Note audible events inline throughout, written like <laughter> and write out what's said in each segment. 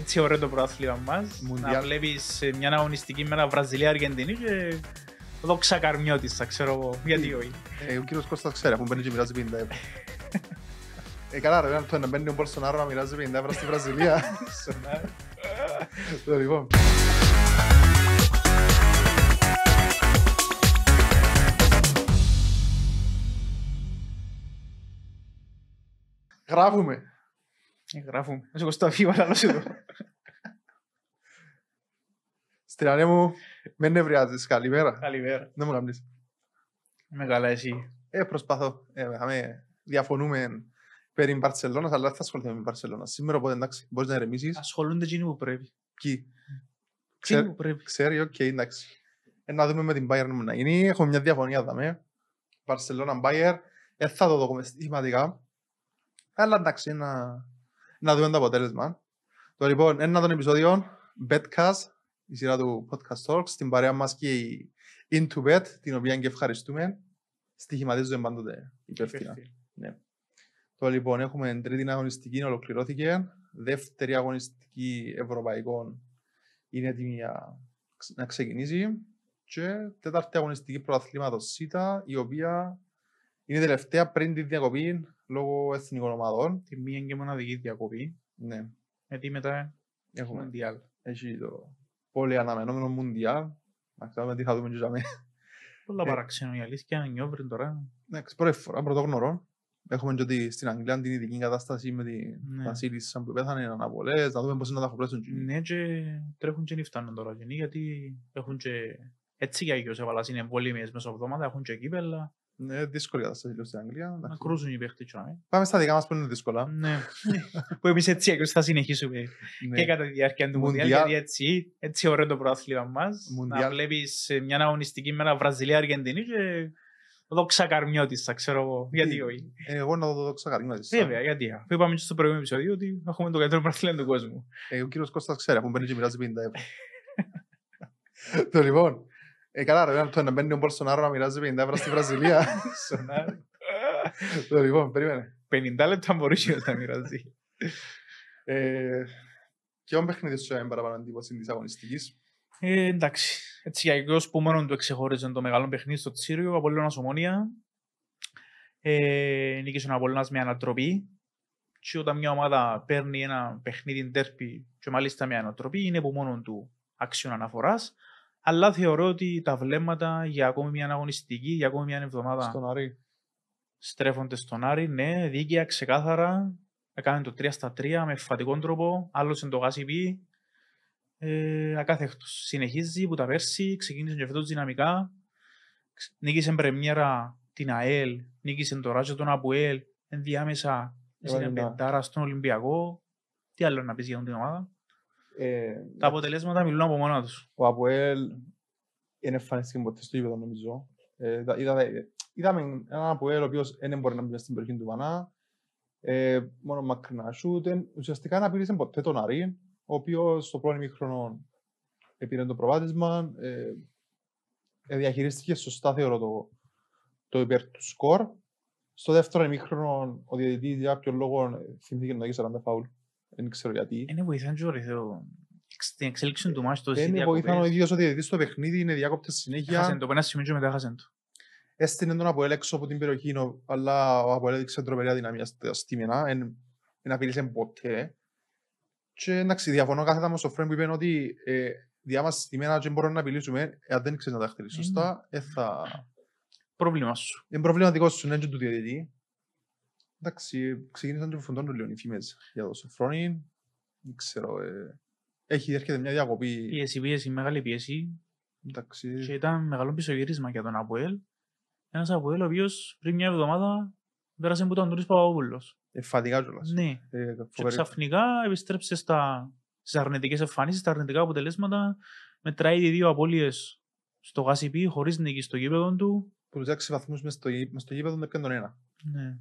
Έτσι ωραίο το πρωτάθλημα μας. Να βλέπεις ε, μια αγωνιστική με ένα Βραζιλία-Αργεντινή και δόξα καρμιώτη, θα ξέρω εγώ. Γιατί ε, όχι. Ε, ο κύριος Κώστας ξέρει, αφού μπαίνει και μοιράζει πίντα. <laughs> Ε, καλά ρε, το να μπαίνει ο Μπορσονάρο να μοιράζει πίντα, ευρώ στη Βραζιλία. <laughs> Λοιπόν. Γράφουμε. Ε, γράφουμε. Όσο κοστά φύγω, αλλά σου το. Στην μου, με νευριάζεις. Καλημέρα. Καλημέρα. Δεν μου κάνεις. Είμαι καλά εσύ. Ε, προσπαθώ. Ε, αμέ, διαφωνούμε περί Μπαρσελώνας, αλλά θα ασχοληθούμε με Μπαρσελώνας. Σήμερα, οπότε, εντάξει, μπορείς να ερεμήσεις. Ασχολούνται εκείνοι που πρέπει. Κι. που πρέπει. ξέρει, οκ, εντάξει. Ε, να δούμε με την Bayern να γίνει. Έχουμε μια διαφωνία δαμε. με. Bayern. Ε, θα το δω σημαντικά. Αλλά εντάξει, ένα να δούμε το αποτέλεσμα. Το λοιπόν, ένα των επεισοδιών, Betcast, η σειρά του Podcast Talks, στην παρέα μας και η Into Bet, την οποία και ευχαριστούμε. Στοιχηματίζονται πάντοτε υπεύθυνα. Ναι. Το λοιπόν, έχουμε τρίτη αγωνιστική, ολοκληρώθηκε. Δεύτερη αγωνιστική ευρωπαϊκών είναι έτοιμη να ξεκινήσει. Και τέταρτη αγωνιστική προαθλήματος, ΣΥΤΑ, η οποία είναι τελευταία πριν τη διακοπή λόγω εθνικών ομάδων, τη μία και μοναδική διακοπή. Ναι. Γιατί μετά έχουμε Μουντιάλ. Έχει το πολύ αναμενόμενο Μουντιάλ. Να ξέρουμε τι θα δούμε και jamais. Πολλά ε, παραξένω η αλήθεια, νιώβρει τώρα. Ναι, πρώτη φορά, πρωτόγνωρο. Έχουμε και ότι στην Αγγλία την ειδική κατάσταση με τη ναι. Βασίλισσα που πέθανε, αναβολές. να δούμε πώς είναι να τα χωρέσουν. Ναι, και τρέχουν και φτάνουν τώρα, γιατί έχουν και έτσι για αγίω έβαλα είναι εμβολίε μέσα εβδομάδα, έχουν και κύπελα. Ναι, δύσκολη κατάσταση λίγο στην Αγγλία. Να κρούσουν οι παίχτες Πάμε στα δικά μας που είναι δύσκολα. Ναι. που εμείς έτσι θα συνεχίσουμε ναι. και κατά τη διάρκεια του Μουντιάλ, γιατί έτσι, έτσι ωραίο το πρόθλημα μας. Να βλέπεις μια αγωνιστική μέρα Βραζιλία-Αργεντινή και δόξα καρμιώτησα, ξέρω εγώ. Γιατί όχι. Ε, εγώ να δω δόξα καρμιώτησα. Βέβαια, γιατί. Αφού είπαμε στο προηγούμενο επεισόδιο ότι έχουμε το καλύτερο του κόσμου. Ε, ο κύριος Κώστας ξέρει, αφού μπαίνει και 50 ευρώ. <laughs> το λοιπόν, ε, καλά ρε, το να μπαίνει ο Μπολσονάρο να μοιράζει 50 ευρώ στη Βραζιλία. Λοιπόν, περίμενε. 50 λεπτά μπορούσε να μοιράζει. Ε, Ποιο παιχνίδι σου έμπαρα παραπάνω εντύπωση της αγωνιστικής. Ε, εντάξει. Έτσι για εκείνος που μόνο του εξεχώριζε το μεγάλο παιχνίδι στο Τσίριο, από λίγο ομόνια. Ε, νίκησε ο Απολλώνας με ανατροπή. Και όταν μια ομάδα παίρνει ένα παιχνίδι τέρπι και μάλιστα με ανατροπή, είναι από μόνο του αξιών αναφοράς. Αλλά θεωρώ ότι τα βλέμματα για ακόμη μια αγωνιστική, για ακόμη μια εβδομάδα. Στον Άρη. Στρέφονται στον Άρη, ναι, δίκαια, ξεκάθαρα. Έκανε το 3 στα 3 με φατικό τρόπο. Άλλος είναι το γάσι ε, ακάθεκτος. Συνεχίζει που τα πέρσι, ξεκίνησε και αυτό δυναμικά. Νίκησε πρεμιέρα την ΑΕΛ, νίκησε το Ράζο τον Αποέλ, ενδιάμεσα στην Πεντάρα στον Ολυμπιακό. Τι άλλο να πεις για την ομάδα. Ε, τα αποτελέσματα μιλούν από μόνα τους. Ο Αποέλ δεν εμφανίστηκε ποτέ στο ίδιο, νομίζω. Ε, είδαμε έναν Αποέλ ο οποίος δεν μπορεί να μπει στην περιοχή του Βανά. Ε, μόνο μακρινά σούτ. Ουσιαστικά να πήρε ποτέ τον Αρή, ο οποίος στο πρώτο ημίχρονο πήρε το προβάδισμα. διαχειρίστηκε σωστά θεωρώ το, το υπέρ του σκορ. Στο δεύτερο ημίχρονο ο διαιτητής για κάποιον λόγο θυμήθηκε να δώσει 40 φάουλ. Δεν ξέρω γιατί. Είναι βοηθάν και ο Στην εξέλιξη του μάτς το ε, Δεν βοηθάν ο ίδιος ο διαιτητής στο παιχνίδι, είναι διάκοπτες συνέχεια. Έχασαν το, ένα σημείο και μετά έχασαν το. Έστεινε τον Αποέλ έξω από την περιοχή, αλλά ο Αποέλ έδειξε τροπεριά αδυναμία στη στήμενα, δεν απειλήσε ποτέ. Και εντάξει, διαφωνώ κάθετα με στο Φρέμ που είπε ότι ε, στη στήμενα και μπορούμε να απειλήσουμε, ε, αν δεν ξέρεις να τα χτυλίσεις σωστά, ε, θα... Πρόβλημα σου. Είναι πρόβλημα δικό σου, ναι, του διαιτητή. Εντάξει, ξεκίνησαν να φουντώνουν λίγο οι φήμες για το Σεφρόνι. Δεν ξέρω, ε... έχει έρχεται μια διακοπή. Πίεση, πίεση, μεγάλη πίεση. Εντάξει. Και ήταν μεγάλο πισωγυρίσμα για τον Αποέλ. ένας Αποέλ ο οποίος πριν μια εβδομάδα πέρασε που τον Τουρής Παπαδόπουλος. Εφαντικά κιόλας. Ναι. Ε, και ξαφνικά επιστρέψε στα... στις αρνητικές εμφανίσεις, στα αρνητικά αποτελέσματα. Μετράει δύο απώλειες στο Γασιπί, χωρίς νίκη στο γήπεδο του. Που τους 6 βαθμούς μες στο, γήπεδο, με τον ένα. Ναι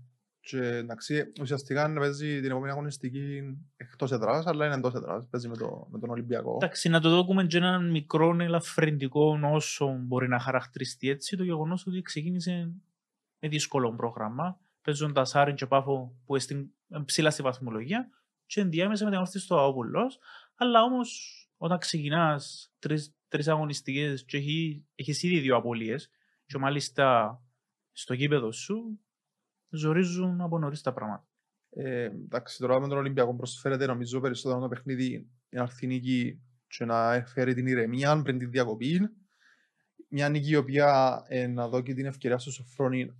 και εντάξει, ουσιαστικά να παίζει την επόμενη αγωνιστική εκτός εδρά, αλλά είναι εντός εδρά. Παίζει με, το, με τον Ολυμπιακό. Εντάξει, να το δούμε και έναν μικρό ελαφρυντικό όσο μπορεί να χαρακτηριστεί έτσι το γεγονός ότι ξεκίνησε με δύσκολο πρόγραμμα. Παίζοντας Άρην και Πάφο που είναι ψηλά στη βαθμολογία και ενδιάμεσα αγωνιστή στο Αόπουλος. Αλλά όμως όταν ξεκινάς τρεις αγωνιστικές και έχεις, ήδη δύο απολύε, και μάλιστα στο γήπεδο σου, ζορίζουν από νωρίς τα πράγματα. Ε, εντάξει, τώρα με τον Ολυμπιακό προσφέρεται νομίζω περισσότερο το παιχνίδι να έρθει νίκη και να φέρει την ηρεμία πριν την διακοπή. Μια νίκη η οποία ε, να δώσει την ευκαιρία στο Σοφρόνι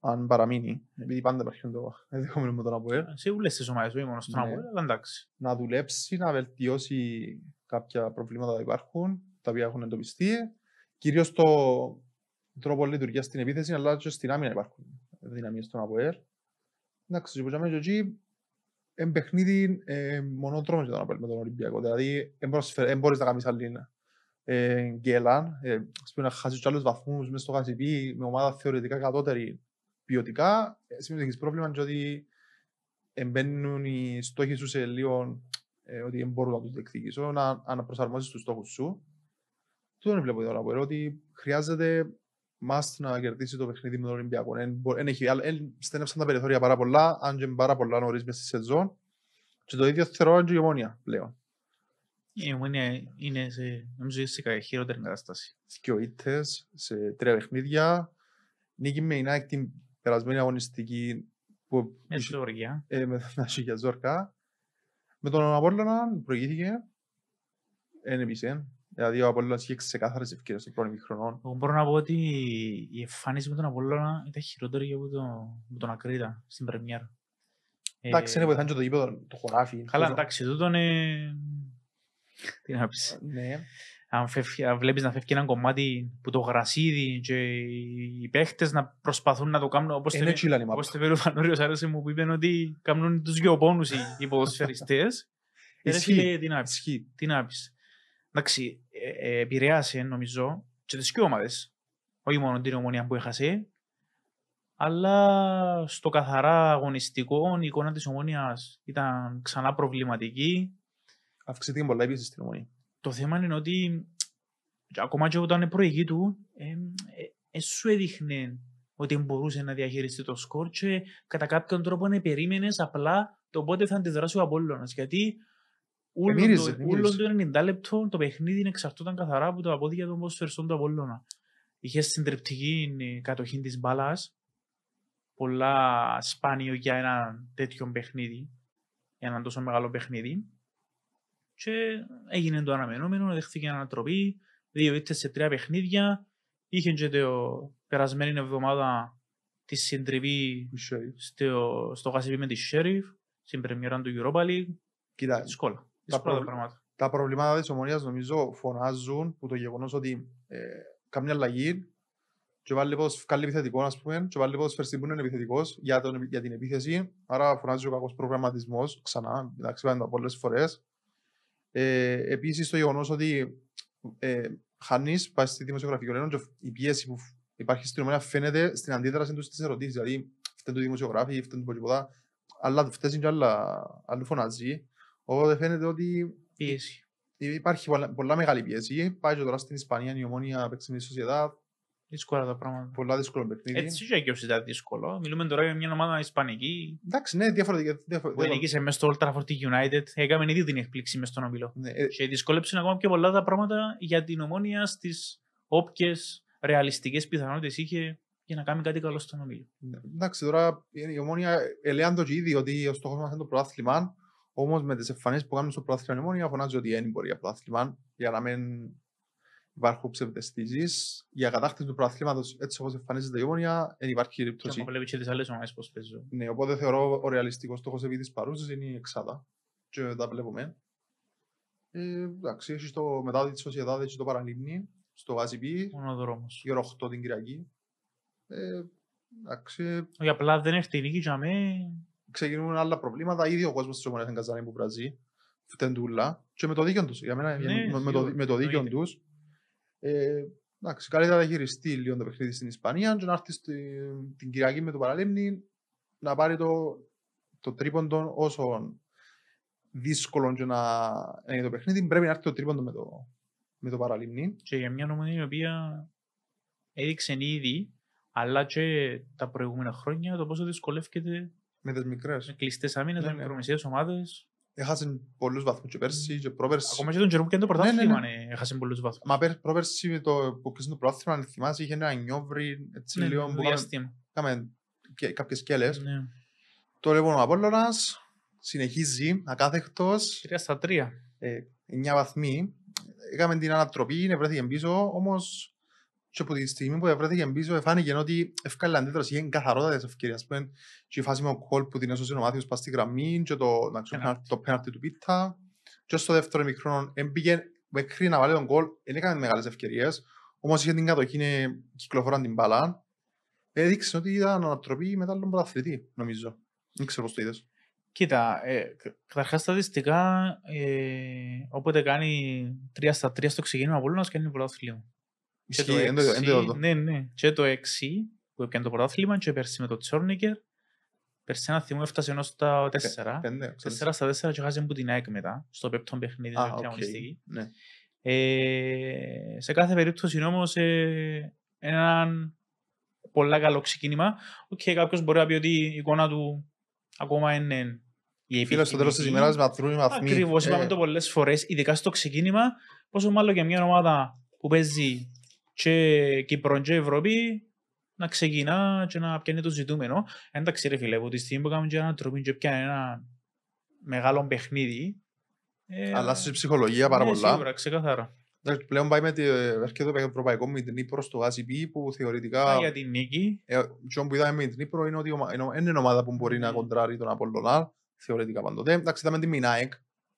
αν παραμείνει, επειδή πάντα υπάρχει το ενδεχόμενο με τον Αποέλ. Σε ούλε τις ομάδες, όχι μόνο στον ναι. Αποέλ, αλλά εντάξει. Να δουλέψει, να βελτιώσει κάποια προβλήματα που υπάρχουν, τα οποία έχουν εντοπιστεί. Κυρίως το τρόπο λειτουργίας στην επίθεση, αλλά και στην άμυνα υπάρχουν δυναμίες στον ΑΠΟΕΛ. Εντάξει, όπως είπαμε και εκεί, είναι παιχνίδι ε, μονοδρόμο για τον ΑΠΟΕΛ με τον Ολυμπιακό. Δηλαδή, δεν μπορείς να κάνεις άλλη ε, γκέλα, ε, ας πούμε, να χάσεις και άλλους βαθμούς μέσα στο ΧΑΣΙΠΙ, με ομάδα θεωρητικά κατώτερη ποιοτικά, ε, σημαίνει ότι έχεις πρόβλημα και ότι μπαίνουν οι στόχοι σου σε λίγο ε, ότι δεν μπορούν να τους διεκδικήσουν, να αναπροσαρμόσει τους στόχους σου. Τού δεν βλέπω τώρα. Ε, ότι χρειάζεται must να κερδίσει το παιχνίδι με τον Ολυμπιακό. Στένεψαν τα περιθώρια πάρα πολλά, αν και πάρα πολλά νωρίς μέσα στη σεζόν. Και το ίδιο θεωρώ και η ομόνια πλέον. Η ομόνια είναι σε, νομίζω, σε χειρότερη κατάσταση. ο Ίτες σε τρία παιχνίδια. Νίκη με η Νάικ την περασμένη αγωνιστική που... Με ζόρια. Ε, με τα ζόρκα. Με τον Απόλλωνα προηγήθηκε. Εν επίσης. Δηλαδή ο Απόλλωνας είχε ξεκάθαρες ευκαιρίες στο πρώτο χρονών. Εγώ μπορώ να πω ότι η εμφάνιση με τον Απόλλωνα ήταν χειρότερη από τον, Ακρίτα στην Πρεμιέρα. Εντάξει, είναι βοηθάνε και το γήπεδο, το χωράφι. Καλά, εντάξει, τούτο είναι... Τι να πεις. Ε, ναι. Αν, φεύγει, βλέπεις να φεύγει ένα κομμάτι που το γρασίδι και οι παίχτες να προσπαθούν να το κάνουν όπως ε, ναι, είναι τε, όπως άρεσε μου που είπαν ότι κάνουν τους δυο πόνους οι <laughs> ποδοσφαιριστές. Ε, Ισχύει. Τι να πεις. Εντάξει, ε, ε, επηρεάσει, νομίζω, και τις δύο ομάδες. Όχι μόνο την ομονία που έχασε, αλλά στο καθαρά αγωνιστικό η εικόνα της ομονίας ήταν ξανά προβληματική. Αυξήθηκε πολλά επίσης στην ομονία. Το θέμα είναι ότι ακόμα και όταν προηγεί του, ε, ε, ε, σου έδειχνε ότι μπορούσε να διαχειριστεί το σκορ και κατά κάποιον τρόπο να περίμενε απλά το πότε θα αντιδράσει ο Απόλλωνας. Γιατί ε, ούλον το 90 λεπτό το παιχνίδι εξαρτούταν καθαρά από το απόδειγμα των ποσφαιριστών του Απόλλωνα. Είχε συντριπτική ε, κατοχή της μπάλας. Πολλά σπάνιο για ένα τέτοιο παιχνίδι. Για ένα τόσο μεγάλο παιχνίδι. Και έγινε το αναμενόμενο, δέχτηκε ανατροπή. Δύο ήττες σε τρία παιχνίδια. Είχε και το περασμένη εβδομάδα τη συντριβή στο, στο με τη Σέριφ. στην πρεμιέρα του Europa League. Κοιτάξτε τα, προ... τα προβλήματα της ομονίας νομίζω φωνάζουν που το γεγονός ότι ε, καμιά αλλαγή και βάλει πως καλή επιθετικό, ας πούμε, και βάλει πως Φερστιμπούν είναι επιθετικός για, τον, για την επίθεση, άρα φωνάζει ο κακός προγραμματισμός, ξανά, εντάξει, πάνε τα πολλές φορές. Ε, επίσης, το γεγονός ότι ε, χάνεις, πάει στη δημοσιογραφική λένε, και η πίεση που υπάρχει στην ομάδα φαίνεται στην αντίδραση του στις ερωτήσεις, δηλαδή φταίνουν του δημοσιογράφοι, φταίνουν του πολυποδά, αλλά φταίσουν και άλλα, άλλο φωνάζεις. Οπότε φαίνεται ότι. Πίεση. Υπάρχει πολλά, πολλά μεγάλη πίεση. Πάει και τώρα στην Ισπανία η ομόνια παίξει με τη Σοσιαδάδ. Δύσκολα τα πράγματα. Πολλά δύσκολο παιχνίδι. Έτσι και όχι ήταν δύσκολο. Μιλούμε τώρα για μια ομάδα Ισπανική. Εντάξει, ναι, διαφορετική. Που νικήσε μέσα στο Old Trafford United. Έκαμε ήδη την εκπλήξη μέσα στον ομιλό. Ναι, ε... Και δυσκόλεψε ακόμα πιο πολλά τα πράγματα για την ομόνια στις όποιες ρεαλιστικές πιθανότητες είχε για να κάνει κάτι καλό στον ομίλο. Ναι, εντάξει, τώρα η ομόνια ελέγχεται το ήδη ότι ο στόχος μας είναι το πρωτάθλημα. Όμως με τις εμφανίσεις που κάνουν στο πρόθυμο είναι μόνο φωνάζει ότι δεν μπορεί για πρόθυμα, για να μην υπάρχουν ψευδεστήσεις. Για κατάκτηση του προαθλήματο, έτσι όπως εμφανίζεται η ομόνια, δεν υπάρχει περίπτωση. Και βλέπει και τις άλλες ομάδες πώς παίζουν. Ναι, οπότε θεωρώ ο ρεαλιστικός στόχος επί της παρούσης είναι η εξάδα. Και τα βλέπουμε. Ε, εντάξει, έχει το μετά τη Σοσιαδάδη, έχει το Παραλίμνη, στο Γαζιπί. Μόνο δρόμο. Γύρω 8 την Κυριακή. Ε, εντάξει. Όχι, απλά δεν έχει τη νίκη για μένα ξεκινούν άλλα προβλήματα. Ήδη ο κόσμος της ομονία Καζάνη που βραζεί, φτεντούλα, και με το δίκιο τους. Για μένα, ναι, με, το, με το δίκιο τους. Ε, εντάξει, καλύτερα να χειριστεί λίγο το παιχνίδι στην Ισπανία, και να έρθει στη, την Κυριακή με το παραλίμνη να πάρει το, το τρίποντο όσο δύσκολο και να είναι το παιχνίδι. Πρέπει να έρθει το τρίποντο με το, με το παραλίμνη. Και για μια νομονή η οποία έδειξε ήδη αλλά και τα προηγούμενα χρόνια το πόσο δυσκολεύεται ε, ναι, με τι ναι. μικρέ. Κλειστές άμυνες, με μικρομεσαίε ομάδε. Έχασαν πολλούς βαθμούς και πέρσι και πρόπερσι. Ακόμα και τον Τζερούμ και το ναι, πρωτάθλημα ναι, έχασαν πολλούς βαθμούς. Μα πρόπερσι το που κλείσαν το πρωτάθλημα, αν θυμάσαι, είχε ένα νιόβρι έτσι λίγο που Κάμε κάποιες σκέλες. Το λοιπόν ο Απόλυτονα συνεχίζει ακάθεκτος. 3 στα 3. 9 ε, βαθμοί. Έκαμε την ανατροπή, βρέθηκε πίσω, όμως και από τη στιγμή που βρέθηκε πίσω, εφάνηκε ότι ευκάλε αντίδραση. Είχε καθαρότητα της ευκαιρίας. πούμε, και η φάση με ο κόλ που την έσωσε ο Μάθιος πάει στη γραμμή, και το, να ξέρω, yeah. το πέναρτι του πίτα. Και στο δεύτερο μικρό, έμπηγε μέχρι να βάλει τον κόλ, δεν έκανε μεγάλες ευκαιρίες. Όμως είχε την κατοχή, κυκλοφοράν την μπαλά. Έδειξε ότι ήταν ανατροπή μετά τον πρωταθλητή, νομίζω. Δεν ξέρω πώς το είδες. Κοίτα, ε, καταρχάς στατιστικά, ε, όποτε κάνει 3 στα 3 στο ξεκίνημα, πολύ να σκέφτεται πολλά αθλήματα. Και το 6, ναι, ναι. το που έπιανε το πρωτάθλημα και πέρσι με το Τσόρνικερ. Πέρσι ένα θυμό έφτασε ενώ στα 4. Ε, 4 στα 4 και χάζει που την ΑΕΚ μετά, στο πέπτο παιχνίδι ah, okay. αγωνιστική. Ναι. Ε, σε κάθε περίπτωση όμως ε, έναν πολλά καλό ξεκίνημα. Οκ, okay, κάποιος μπορεί να πει ότι η εικόνα του ακόμα είναι η επίθεση. στο τέλος της ημέρα με αθρούνι μαθμή. Ακριβώς, είπαμε ε. το πολλές φορές, ειδικά στο ξεκίνημα, πόσο μάλλον για μια ομάδα που παίζει και Κύπρο και Ευρώπη να ξεκινά και να πιάνει το ζητούμενο. Εντάξει ρε φίλε, από τη στιγμή που κάνουμε και ένα τρόπο και πιάνει ένα μεγάλο παιχνίδι. Ε, Αλλάζει ψυχολογία ναι, πάρα ναι, πολλά. Σίγουρα, ξεκαθαρά. Ε, πλέον πάει με ε, το ευρωπαϊκό με την Ήπρο στο ACP που θεωρητικά. Α, για την νίκη. Ε, και που είδαμε με την Ήπρο είναι ότι είναι ομάδα που μπορεί να ναι. κοντράρει τον Απόλλωνα θεωρητικά πάντοτε. Εντάξει, είδαμε τη Μινάεκ.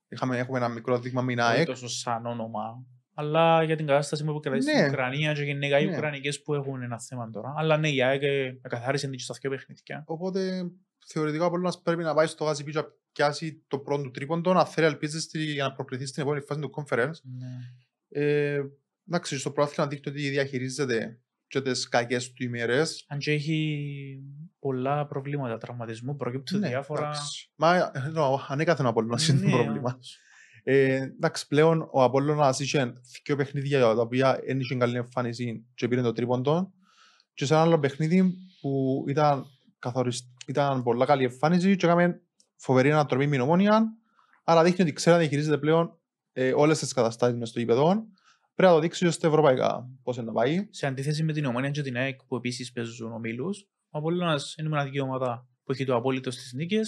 Έχουμε ένα μικρό δείγμα Μινάεκ. Είναι τόσο σαν όνομα αλλά για την κατάσταση που κρατήσει ναι. στην Ουκρανία και γενικά ναι. οι Ουκρανικές που έχουν ένα θέμα τώρα. Αλλά ναι, η ΑΕΚ καθάρισε την στα παιχνίδια. Οπότε θεωρητικά ο Πολύνας πρέπει να πάει στο γάζι πίσω πιάσει το πρώτο του τρίποντο, να θέλει ελπίζες για να προκληθεί στην επόμενη φάση του conference. Ναι. Ε, να Ε, εντάξει, στο πρόθυμα δείχνει ότι διαχειρίζεται και τις κακές του ημέρες. Αν και έχει πολλά προβλήματα τραυματισμού, προκύπτουν ναι, διάφορα. ανέκαθεν από όλα είναι ναι, πρόβλημα. Ε, εντάξει, πλέον ο Απόλλωνας είχε δύο παιχνίδια τα οποία δεν είχε καλή εμφάνιση και πήρε το τρίποντο και σε ένα άλλο παιχνίδι που ήταν, καθοριστ... ήταν πολλά καλή εμφάνιση και έκαμε φοβερή ανατροπή με νομόνια άρα δείχνει ότι ξέρει να διαχειρίζεται πλέον ε, όλες τις καταστάσεις μες στο γήπεδο πρέπει να το δείξει ώστε ευρωπαϊκά πώς είναι να πάει. Σε αντίθεση με την Ομόνια και την ΑΕΚ που επίσης παίζουν ομίλους ο Απόλλωνας είναι μια δύο ομάδα που έχει το απόλυτο στις νίκες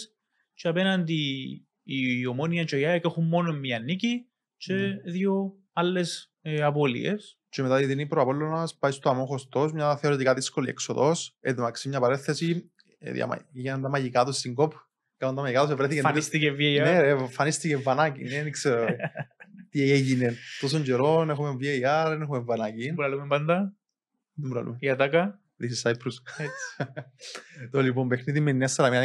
και απέναντι η Ομόνια και η ΑΕΚ έχουν μόνο μία νίκη και mm. δύο άλλες ε, απώλειες. Και μετά την Ήπειρο Απόλλωνα πάει στο αμόχωστο, μια θεωρητικά δύσκολη εξοδό. Ε, εν τω μεταξύ, μια παρέθεση ε, γίνανε τα μαγικά τους στην κοπ. Κάναν τα μαγικά τους, βρέθηκε. Φανίστηκε βία. Ε. Ναι, ρε, φανίστηκε βανάκι. Ναι, δεν ξέρω <laughs> τι έγινε. Τόσο καιρό έχουμε VAR, δεν έχουμε βανάκι. Μπορεί να λέμε πάντα. Δεν Η Ατάκα. This is Cyprus. <laughs> το λοιπόν παιχνίδι με 4 ε,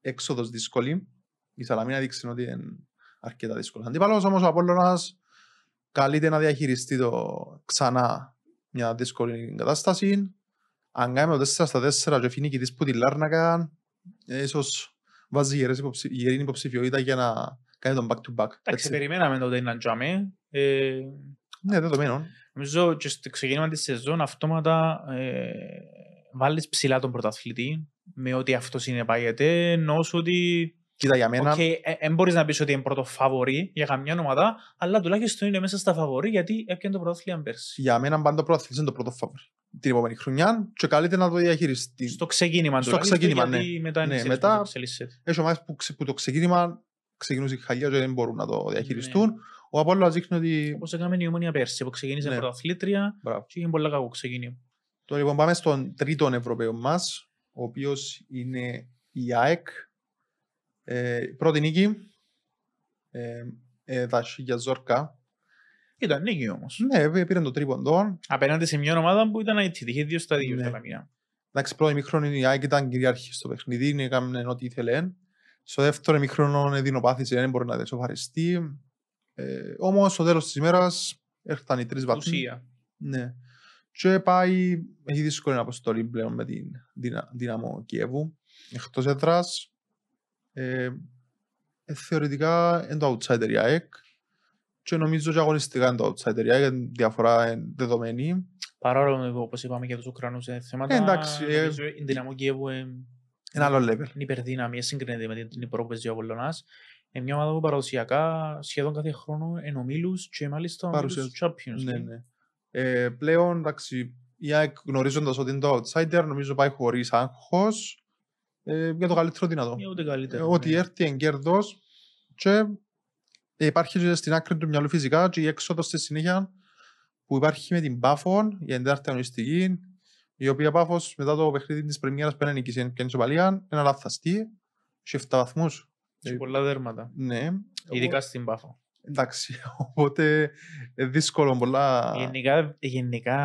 έξοδο δύσκολη η Σαλαμίνα δείξει ότι είναι αρκετά δύσκολο. Αντίπαλος όμως ο Απόλλωνας καλείται να διαχειριστεί το ξανά μια δύσκολη κατάσταση. Αν κάνουμε το 4 στα 4 και φύγει νικητής που τη Λάρνακα, ίσως βάζει γερή υποψηφιότητα για να κάνει τον back-to-back. Εντάξει, περιμέναμε τότε να τζάμε. Ε, ναι, δεδομένων. Νομίζω και στο ξεκίνημα της σεζόν αυτόματα ε, βάλεις ψηλά τον πρωταθλητή με ό,τι αυτός συνεπάγεται, ενώ ότι Κοίτα για μένα. Ε, μπορείς να πεις ότι είναι πρώτο φαβορή για καμιά ομάδα, αλλά τουλάχιστον είναι μέσα στα φαβορή γιατί έπιανε το πρωτάθλημα πέρσι. Για μένα πάντα το πρωτάθλημα είναι το πρώτο φαβορή. Την επόμενη χρονιά και καλύτερα να το διαχειριστεί. Στο ξεκίνημα του. Στο ξεκίνημα, ναι. μετά ναι, μετά έχει ομάδες που, που, το ξεκίνημα ξεκινούσε η χαλιά και δεν μπορούν να το ναι. διαχειριστούν. Ναι. Ο Απόλλωνας δείχνει ότι... Όπως έκαμε η Ομόνια πέρσι που ξεκίνησε ναι. πρωταθλήτρια και είχε πολλά κακό ξεκίνημα. Τώρα λοιπόν πάμε στον τρίτο Ευρωπαίο μας, ο οποίος είναι η ΑΕΚ, ε, πρώτη νίκη. Ε, ε, για Ζόρκα. Ήταν νίκη όμως. Ναι, ε, πήραν το τρίποντο. Απέναντι σε μια ομάδα που ήταν έτσι. Είχε δύο ναι. στα δύο ναι. Εντάξει, πρώτη μήχρονη η ΑΕΚ ήταν κυριαρχή στο παιχνίδι. Έκανε ό,τι ήθελε. Στο δεύτερο μήχρονο δεινοπάθησε. Δεν μπορεί να δεσοφαριστεί. Ε, Όμως στο τέλος της ημέρας έρχονταν οι τρεις βαθμοί. Ναι. Και πάει, έχει δύσκολη αποστολή πλέον με την Δυναμό Κιέβου. Εκτός έδρας, ε, θεωρητικά είναι το outsider η ΑΕΚ και νομίζω και αγωνιστικά είναι το outsider η ΑΕΚ, διαφορά είναι δεδομένη. Παρόλο όπως είπαμε για τους Ουκρανούς θέματα, ε, εντάξει, ε, νομίζω, η δυναμό Κιέβου ε, είναι άλλο level. Είναι υπερδύναμη, συγκρίνεται με την υπερόπαιζη ο Απολλωνάς. Είναι μια ομάδα που παραδοσιακά σχεδόν κάθε χρόνο εν ομίλους και μάλιστα ομίλους Champions. Ναι, ναι. Ε, πλέον, εντάξει, η ΑΕΚ γνωρίζοντας ότι είναι το outsider, νομίζω πάει χωρίς άγχος ε, για το καλύτερο δυνατό. Ε, ότι ναι. έρθει εν και ε, υπάρχει στην άκρη του μυαλού φυσικά και η έξοδος στη συνέχεια που υπάρχει με την Πάφων, η εντάρτη αγωνιστική, η οποία πάφος μετά το παιχνίδι της Πρεμιέρας πέρα νικήσε και είναι ένα λαθαστή, σε 7 βαθμούς. Σε πολλά δέρματα. Ναι. Ειδικά στην Πάφο. Εντάξει, <laughs> οπότε δύσκολο πολλά. Γενικά, γενικά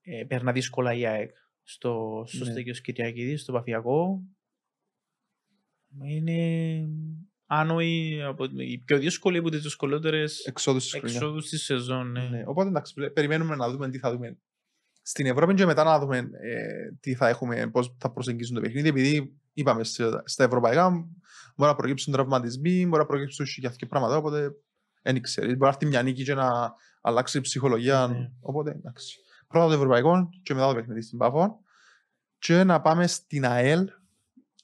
ε, περνά δύσκολα η ΑΕΚ στο Σωστέκιος ναι. Κυριακήδη, στο Παφιακό. Είναι άνοι από οι πιο δύσκολοι από τις δυσκολότερες εξόδους της σεζόν. Ναι. ναι. Οπότε εντάξει, περιμένουμε να δούμε τι θα δούμε στην Ευρώπη και μετά να δούμε ε, τι θα έχουμε, πώς θα προσεγγίζουν το παιχνίδι. Επειδή είπαμε στα ευρωπαϊκά, μπορεί να προκύψουν τραυματισμοί, μπορεί να προκύψουν σιγιαθικοί πράγματα. Οπότε δεν ξέρεις. Μπορεί να έρθει μια νίκη και να αλλάξει η ψυχολογία. Ναι. Οπότε εντάξει πρώτα το ευρωπαϊκό και μετά το παιχνίδι στην Πάφο. Και να πάμε στην ΑΕΛ,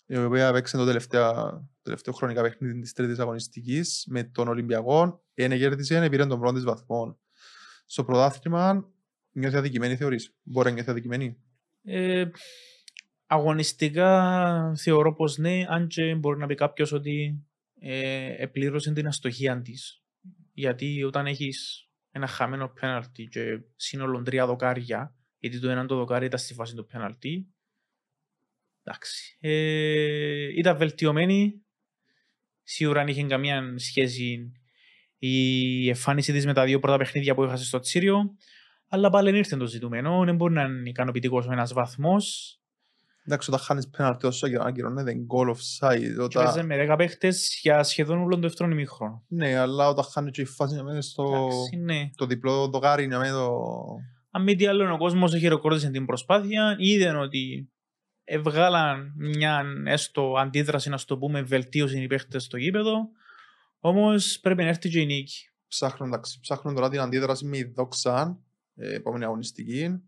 η οποία παίξε το τελευταίο, τελευταίο χρονικά παιχνίδι της τρίτης αγωνιστικής με τον Ολυμπιακό. Ένα κέρδισε, ένα πήρε τον πρώτο βαθμό. Στο πρωτάθλημα νιώθει αδικημένη, θεωρείς. Μπορεί να νιώθει αδικημένη. Ε, αγωνιστικά θεωρώ πως ναι, αν και μπορεί να πει κάποιος ότι ε, επλήρωσε την αστοχία της. Γιατί όταν έχεις ένα χαμένο πέναλτι και σύνολο τρία δοκάρια, γιατί το έναν το δοκάρι ήταν στη φάση του πέναλτι. Εντάξει. Ε, ήταν βελτιωμένη. Σίγουρα αν είχε καμία σχέση η εμφάνιση της με τα δύο πρώτα παιχνίδια που έχασε στο Τσίριο. Αλλά πάλι ήρθε το ζητούμενο. Δεν μπορεί να είναι ικανοποιητικός με ένας βαθμός. Εντάξει, όταν χάνεις πέναρτι όσο δεν goal offside. Όταν... Και με 10 παίχτες για σχεδόν όλο το δεύτερο ημίχρονο. Ναι, αλλά όταν χάνει και η φάση να στο ναι. το διπλό δοκάρι να το... Αν μη τι άλλο, ο κόσμος χειροκρότησε την προσπάθεια, είδε ότι έβγαλαν μια έστω αντίδραση, να το πούμε, βελτίωση οι παίχτες στο γήπεδο, όμως πρέπει να έρθει και η νίκη. Ψάχνουν, ψάχνουν τώρα την αντίδραση με δόξαν, ε, επόμενη αγωνιστική,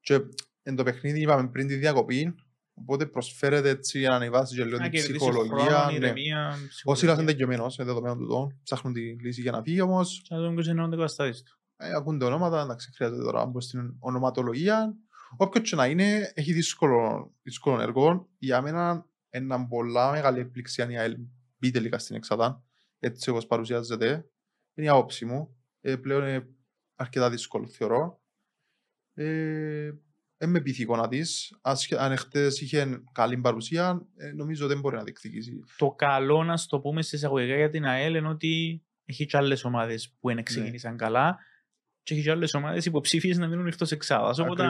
και εν το παιχνίδι είπαμε πριν τη διακοπή, οπότε προσφέρεται έτσι για να ανεβάσεις και λίγο την ψυχολογία. Ναι. Ηρεμία, Όσοι είναι τελειωμένος με δεδομένο του τον, ψάχνουν τη λύση για να φύγει όμως. Να δούμε ποιος είναι ο αντικαταστάτης του. Ε, ακούνται ονόματα, εντάξει, χρειάζεται τώρα από στην ονοματολογία. Όποιος και να είναι, έχει δύσκολο, δύσκολο έργο. Για μένα, ένα πολλά μεγάλη εκπληξία αν η ΑΕΛ μπει τελικά στην εξατά, έτσι όπως παρουσιάζεται. Είναι η άποψη μου. Ε, πλέον είναι αρκετά δύσκολο, θεωρώ. Ε, δεν με πείθει η εικόνα τη. Αν χτε είχε καλή παρουσία, ε, νομίζω δεν μπορεί να διεκδικήσει. Το καλό να το πούμε σε εισαγωγικά για την ΑΕΛ είναι ότι έχει και άλλες ομάδες που δεν ναι. ξεκίνησαν ναι. καλά και έχει και άλλες ομάδες υποψήφιες να μείνουν εκτός εξάδας. Οπότε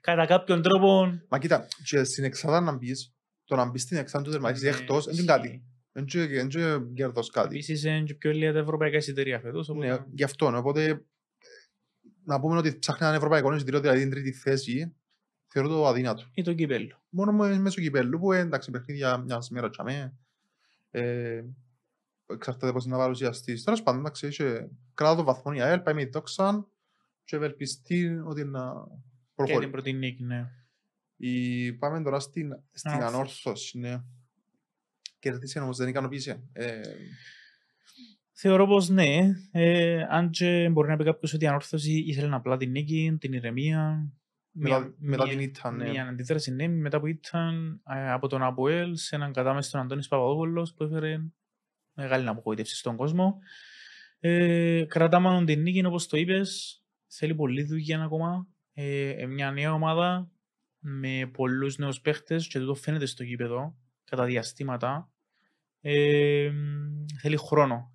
κατά κάποιον τρόπο. Μα κοίτα, και στην εξάδα να μπεις, το να μπεις στην εξάδα του τερματίζει ναι, εκτός δεν είναι κάτι. Δεν κέρδος κάτι. Επίσης είναι πιο λίγα τα ευρωπαϊκά εισιτήρια φέτος. Οπότε... Ναι, γι' αυτό. Ναι, οπότε ε, να πούμε ότι ψάχνει έναν ευρωπαϊκό εισιτήριο, δηλαδή την τρίτη θέση, θεωρώ το αδύνατο. Ή το κυπέλλο. Μόνο μέσω κυπέλου που ε, εντάξει παιχνίδια μιας μέρας τσαμέ. Ε, εξαρτάται πώς είναι να παρουσιαστείς. Τέλος πάντων, εντάξει, είχε κράτο βαθμό για ελπα, πάει με δόξαν και ευελπιστεί ότι να προχωρεί. Και την πρώτη νίκη, ναι. Η... Πάμε τώρα στην, στην ανόρθωση, ναι. Κερδίσε όμως, δεν ικανοποίησε. Ε... Θεωρώ πως ναι, ε, αν και μπορεί να πει κάποιος ότι η ανόρθωση ήθελε απλά την νίκη, την ηρεμία, μετά, την ήταν. αντίδραση ναι, μετά που ήταν ε, από τον Αποέλ σε έναν κατάμεστον Αντώνης Παπαδόπουλος που έφερε μεγάλη απογοήτευση στον κόσμο. Ε, κρατάμε την νίκη, όπως το είπες. Θέλει πολλή δουλειά ακόμα. Ε, ε μια νέα ομάδα με πολλούς νέους παίχτες και το φαίνεται στο γήπεδο κατά διαστήματα. Ε, θέλει χρόνο.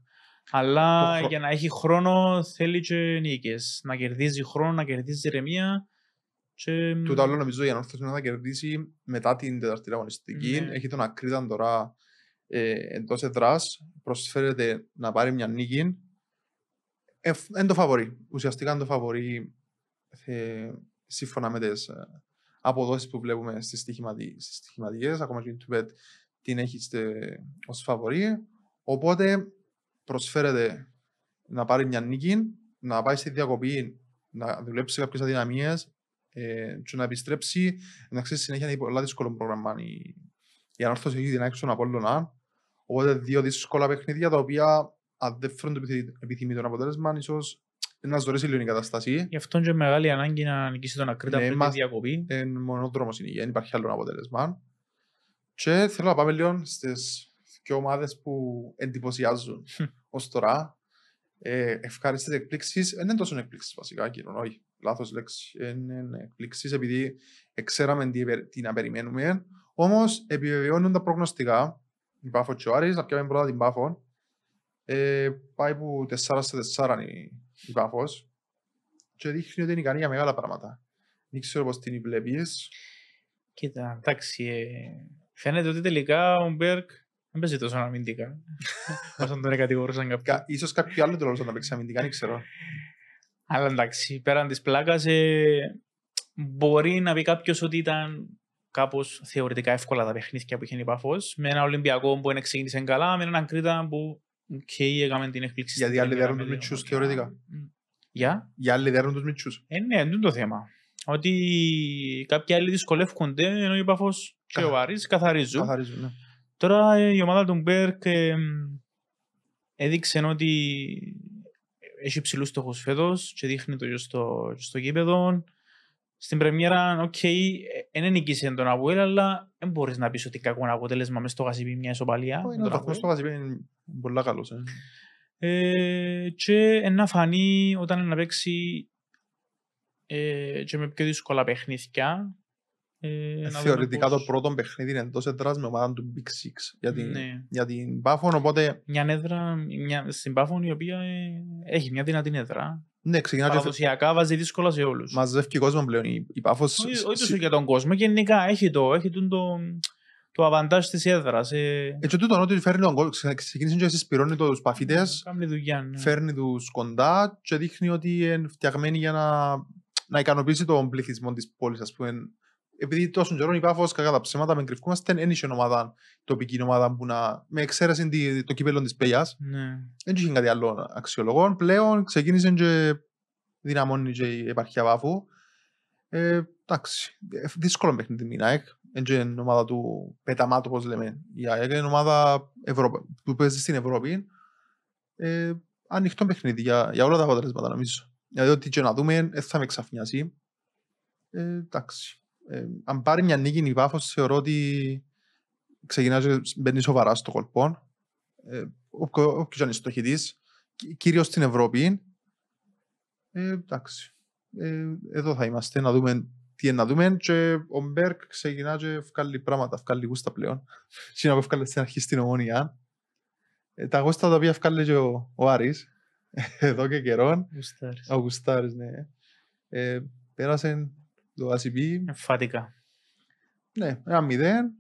Αλλά για να έχει χρόνο θέλει και νίκες. Να κερδίζει χρόνο, να κερδίζει ηρεμία και... Του άλλο νομίζω η ανόρθωση να θα κερδίσει μετά την τεταρτή αγωνιστική. Ναι. Έχει τον Ακρίταν τώρα ε, εντός εδράς. Προσφέρεται να πάρει μια νίκη. Ε, εν το φαβορεί. Ουσιαστικά εν το φαβορεί ε, σύμφωνα με τις ε, αποδόσεις που βλέπουμε στις στοιχηματικές. Ακόμα και η Τουμπέτ την έχει ως φαβορή. Οπότε προσφέρεται να πάρει μια νίκη, να πάει στη διακοπή, να δουλέψει κάποιες αδυναμίες, ε, και να επιστρέψει. να ξέρεις συνέχεια είναι πολύ δύσκολο πρόγραμμα. Η, η ανόρθωση έχει την άξονα από να Οπότε δύο δύσκολα παιχνίδια τα οποία αν δεν φέρουν το τον αποτέλεσμα, ίσως να ζωρίσει λίγο η κατάσταση. Γι' αυτό και μεγάλη ανάγκη να νικήσει τον Ακρίτα ναι, πριν τη διακοπή. Ε, η είναι, δεν υπάρχει άλλο αποτέλεσμα. Και θέλω να πάμε λίγο στις δύο ομάδες που εντυπωσιάζουν ως τώρα. Ε, εκπλήξεις. Ε, δεν είναι τόσο εκπλήξεις βασικά, κύριε όχι λάθος λέξη, είναι εκπληξής επειδή ξέραμε τι, τι να περιμένουμε. Όμως επιβεβαιώνουν τα προγνωστικά, η Πάφο και ο Άρης, να πιάμε πρώτα την Πάφο. Ε, πάει που 4 σε 4 είναι η Πάφος και δείχνει ότι είναι ικανή για μεγάλα πράγματα. Δεν ξέρω πώς την βλέπεις. Κοίτα, εντάξει, ε, φαίνεται ότι τελικά ο Μπέρκ δεν παίζει τόσο αμυντικά. <laughs> Όσον τον κατηγορούσαν κάποιοι. Ίσως κάποιοι άλλοι τον να παίξει αμυντικά, δεν ξέρω. Αλλά εντάξει, πέραν της πλάκας, ε, μπορεί να πει κάποιος ότι ήταν κάπως θεωρητικά εύκολα τα παιχνίδια που είχε η Παφός. Με ένα Ολυμπιακό που δεν ξεκίνησε καλά, με έναν Κρήτα που και okay, έκαμε την έκπληξη. Γιατί άλλοι δέρουν τους μυτσού θεωρητικά. Για. Για άλλοι δέρουν τους μυτσού. Ε, ναι, δεν είναι το θέμα. Ότι κάποιοι άλλοι δυσκολεύονται ενώ η Παφός και ο Βάρη καθαρίζουν. καθαρίζουν ναι. Τώρα ε, η ομάδα του Μπέρκ ε, έδειξε ότι έχει ψηλούς στόχους φέτος και δείχνει το και στο, κήπεδο. Στην πρεμιέρα, οκ, δεν ε, νικήσε τον Αβουέλ, αλλά δεν μπορείς να πεις ότι κακό αποτέλεσμα μες στο Γασιπί μια ισοπαλία. το βαθμός στο είναι πολύ καλός. Ε. Ε, και να φανεί όταν να παίξει και με πιο δύσκολα παιχνίδια ε, Θεωρητικά το πρώτο παιχνίδι είναι εντός έδρας με ομάδα του Big Six για την, ναι. Πάφων. Οπότε... Μια έδρα στην Πάφων η οποία ε, έχει μια δυνατή έδρα. Ναι, Παραδοσιακά βάζει δύσκολα σε όλους. Μαζεύει κόσμο πλέον. Η, Πάφο. Πάφος... Όχι τόσο για τον κόσμο, γενικά έχει το, έχει το, το, αβαντάζ της έδρας. Έτσι, ε. τούτο ότι φέρνει τον κόσμο. Ξεκίνησε και σπυρώνει του παφίτε. Φέρνει τους κοντά και δείχνει ότι είναι φτιαγμένοι για να, να ικανοποιήσει τον πληθυσμό της πόλης, ας πούμε επειδή τόσο καιρό η Πάφος κακά τα ψέματα με κρυφκούμαστε, δεν είχε ομάδα, τοπική ομάδα που να... με εξαίρεση το κύπελο της Πελιάς. Ναι. Δεν είχε κάτι άλλο αξιολογό. Πλέον ξεκίνησε και δυναμώνει και η επαρχία Πάφου. Ε, εντάξει, ε, δύσκολο παιχνίδι την ΑΕΚ. Είναι η ομάδα του πεταμάτου, όπως λέμε. Η ΑΕΚ είναι ομάδα Ευρώπη που παίζει στην Ευρώπη. Ε, ανοιχτό παιχνίδι για, για όλα τα αποτελέσματα, νομίζω. Γιατί δηλαδή, ό,τι και να δούμε, ε, θα με ξαφνιάσει. Ε, εντάξει ε, αν πάρει μια νίκη η Πάφος θεωρώ ότι ξεκινάζει μπαίνει σοβαρά στο κολπό. Ε, Όποιος είναι στοχητής, κυρίως στην Ευρώπη. Ε, εντάξει. Ε, εδώ θα είμαστε να δούμε τι είναι να δούμε και ο Μπέρκ ξεκινά και βγάλει πράγματα, βγάλει γούστα πλέον. Τι να βγάλει στην αρχή στην ομόνια. Ε, τα γούστα τα οποία βγάλει και ο, ο Άρης, <laughs> εδώ και καιρόν. Ο Γουστάρης. Ο Γουστάρης, ναι. Ε, πέρασε το ACB. Εμφατικά. Ναι, ένα μηδέν.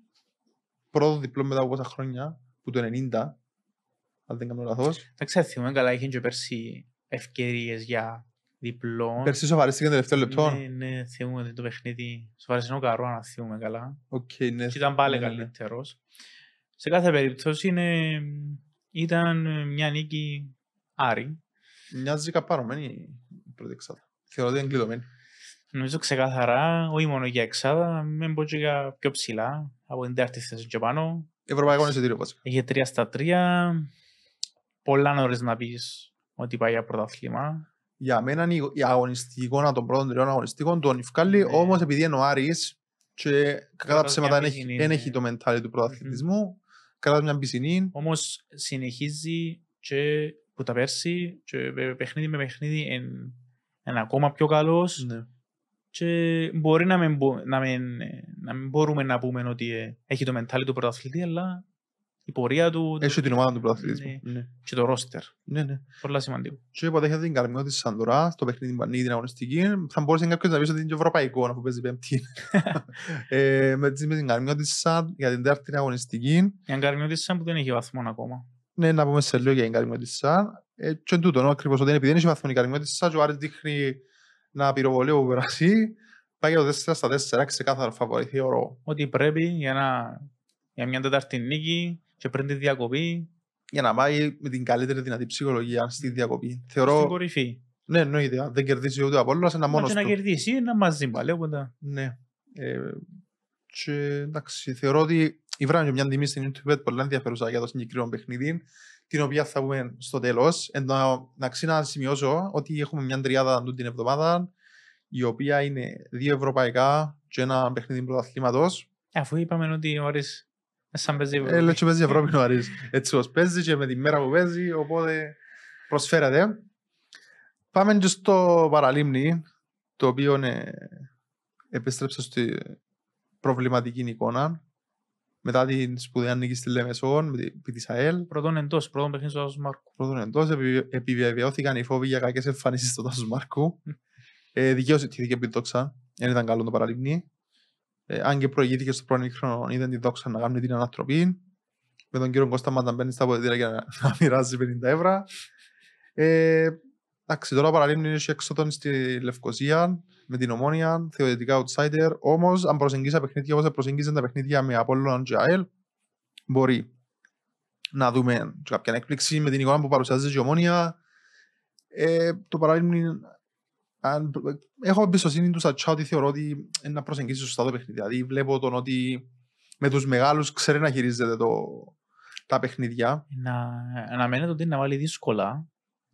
Πρώτο διπλό μετά από πόσα χρόνια, που το 90, αν δεν κάνω λάθος. Εντάξει, θυμούμε. καλά, είχε και πέρσι ευκαιρίες για διπλό. Πέρσι σοβαρίστηκαν τελευταίο λεπτό. Ναι, ναι, θυμούμε το παιχνίδι. Σοβαρίστηκε ο Καρό, αν θυμούμε καλά. Okay, ναι. Και ήταν πάλι ναι, ναι, ναι, καλύτερος. Σε κάθε περίπτωση είναι... ήταν μια νίκη Άρη. Μοιάζει καπάρωμένη η πρώτη εξάδα. Θεωρώ ότι είναι κλειδωμένη. Νομίζω ξεκάθαρα, όχι μόνο για εξάδα, με πω και για πιο ψηλά, από την τέταρτη θέση και πάνω. Ευρωπαϊκό εισιτήριο, βασικά. Έχει τρία στα τρία. Πολλά νωρίς να πεις ότι πάει για πρωταθλήμα. Για μένα είναι η αγωνιστική εικόνα των πρώτων τριών αγωνιστικών τον Ιφκάλη, ναι. όμως επειδή είναι ο Άρης και κατά ψέματα δεν έχει ναι. το μεντάλι του πρωταθλητισμού, mm-hmm. κατά μια πισινή. Όμως συνεχίζει και που τα πέρσι, και παιχνίδι με παιχνίδι, είναι ακόμα πιο καλός. Ναι και μπορεί να μην, να μην, ε, να μην μπορούμε να πούμε ότι ε, έχει το μεντάλι του πρωταθλητή, αλλά η πορεία του. Έχει το... την ομάδα του πρωταθλητή. Ναι. ναι. Και το ρόστερ. Ναι, ναι. Πολλά σημαντικό. Και όποτε δέχεται την καρμιό της Σαντορά, το παιχνίδι πανί, την αγωνιστική. Θα μπορούσε κάποιος να πει ότι είναι και ευρωπαϊκό να παίζει πέμπτη. <laughs> ε, με την καρμιό της Σαν για την τέταρτη αγωνιστική. Η καρμιό της Σαν που δεν έχει βαθμό ακόμα. Ναι, να πούμε σε λίγο για την καρμιό της Σαν. Ε, και τούτο, ακριβώς ότι επειδή δεν έχει βαθμό η καρμιό της Σαν, ο Άρης δείχνει να πυροβολεί ο Βρασί. Πάει ο 4 στα 4, ξεκάθαρα φαβορή θεωρώ. Ότι πρέπει για, να... για μια τέταρτη νίκη και πριν τη διακοπή. Για να πάει με την καλύτερη δυνατή ψυχολογία στη διακοπή. Θεωρώ... Στην κορυφή. Ναι, εννοείται. Αν δεν κερδίζει ούτε από όλα, ένα μόνος. Και να κερδίσει, ένα μαζί παλεύοντα. Ναι. Ε, και εντάξει, θεωρώ ότι η Βράνιο, μια τιμή στην YouTube πολλά ενδιαφέρουσα για το συγκεκριμένο παιχνίδι την οποία θα πούμε στο τέλος. Να, να ξανασημειώσω ότι έχουμε μια τριάδα την εβδομάδα, η οποία είναι δύο ευρωπαϊκά και ένα παιχνίδι πρωταθλήματος. Αφού είπαμε ότι ο Άρης σαν παίζει Ευρώπη. Ε, λέει και παίζει Ευρώπη <laughs> ο Άρης. Έτσι όπως παίζει και με τη μέρα που παίζει, οπότε προσφέρεται. Πάμε και στο παραλίμνη, το οποίο είναι... επιστρέψα στη προβληματική εικόνα μετά την σπουδαία νίκη στη Λεμεσόν, επί της ΑΕΛ. Πρώτον εντός, πρώτον παιχνίδι στο Τάσος Μάρκου. Πρώτον εντός, επιβεβαιώθηκαν οι φόβοι για κακέ εμφανίσει στο Τάσος Μάρκου. <laughs> ε, δικαίωσε τη δική δόξα. Δεν ήταν καλό το παραλίμνη. Ε, αν και προηγήθηκε στο πρώτο χρόνο, είδαν τη δόξα να κάνουν την ανατροπή. Με τον κύριο Κώστα να μπαίνει στα αποδητήρια για να, <laughs> να μοιράζει 50 ευρώ. Ε, εντάξει, τώρα παραλίμνη είναι έξω στη Λευκοσία με την ομόνια, θεωρητικά outsider. Όμως, αν προσεγγίσεις τα παιχνίδια όπω προσεγγίζει τα παιχνίδια με Apollo and ΑΕΛ, μπορεί να δούμε κάποια έκπληξη με την εικόνα που παρουσιάζει η ομόνια. Ε, το παράδειγμα αν, έχω εμπιστοσύνη τους Σατσά ότι θεωρώ ότι είναι να προσεγγίσεις σωστά το παιχνίδι. Δηλαδή, βλέπω τον ότι με τους μεγάλους ξέρει να χειρίζεται το, τα παιχνίδια. Να αναμένεται ότι να βάλει δύσκολα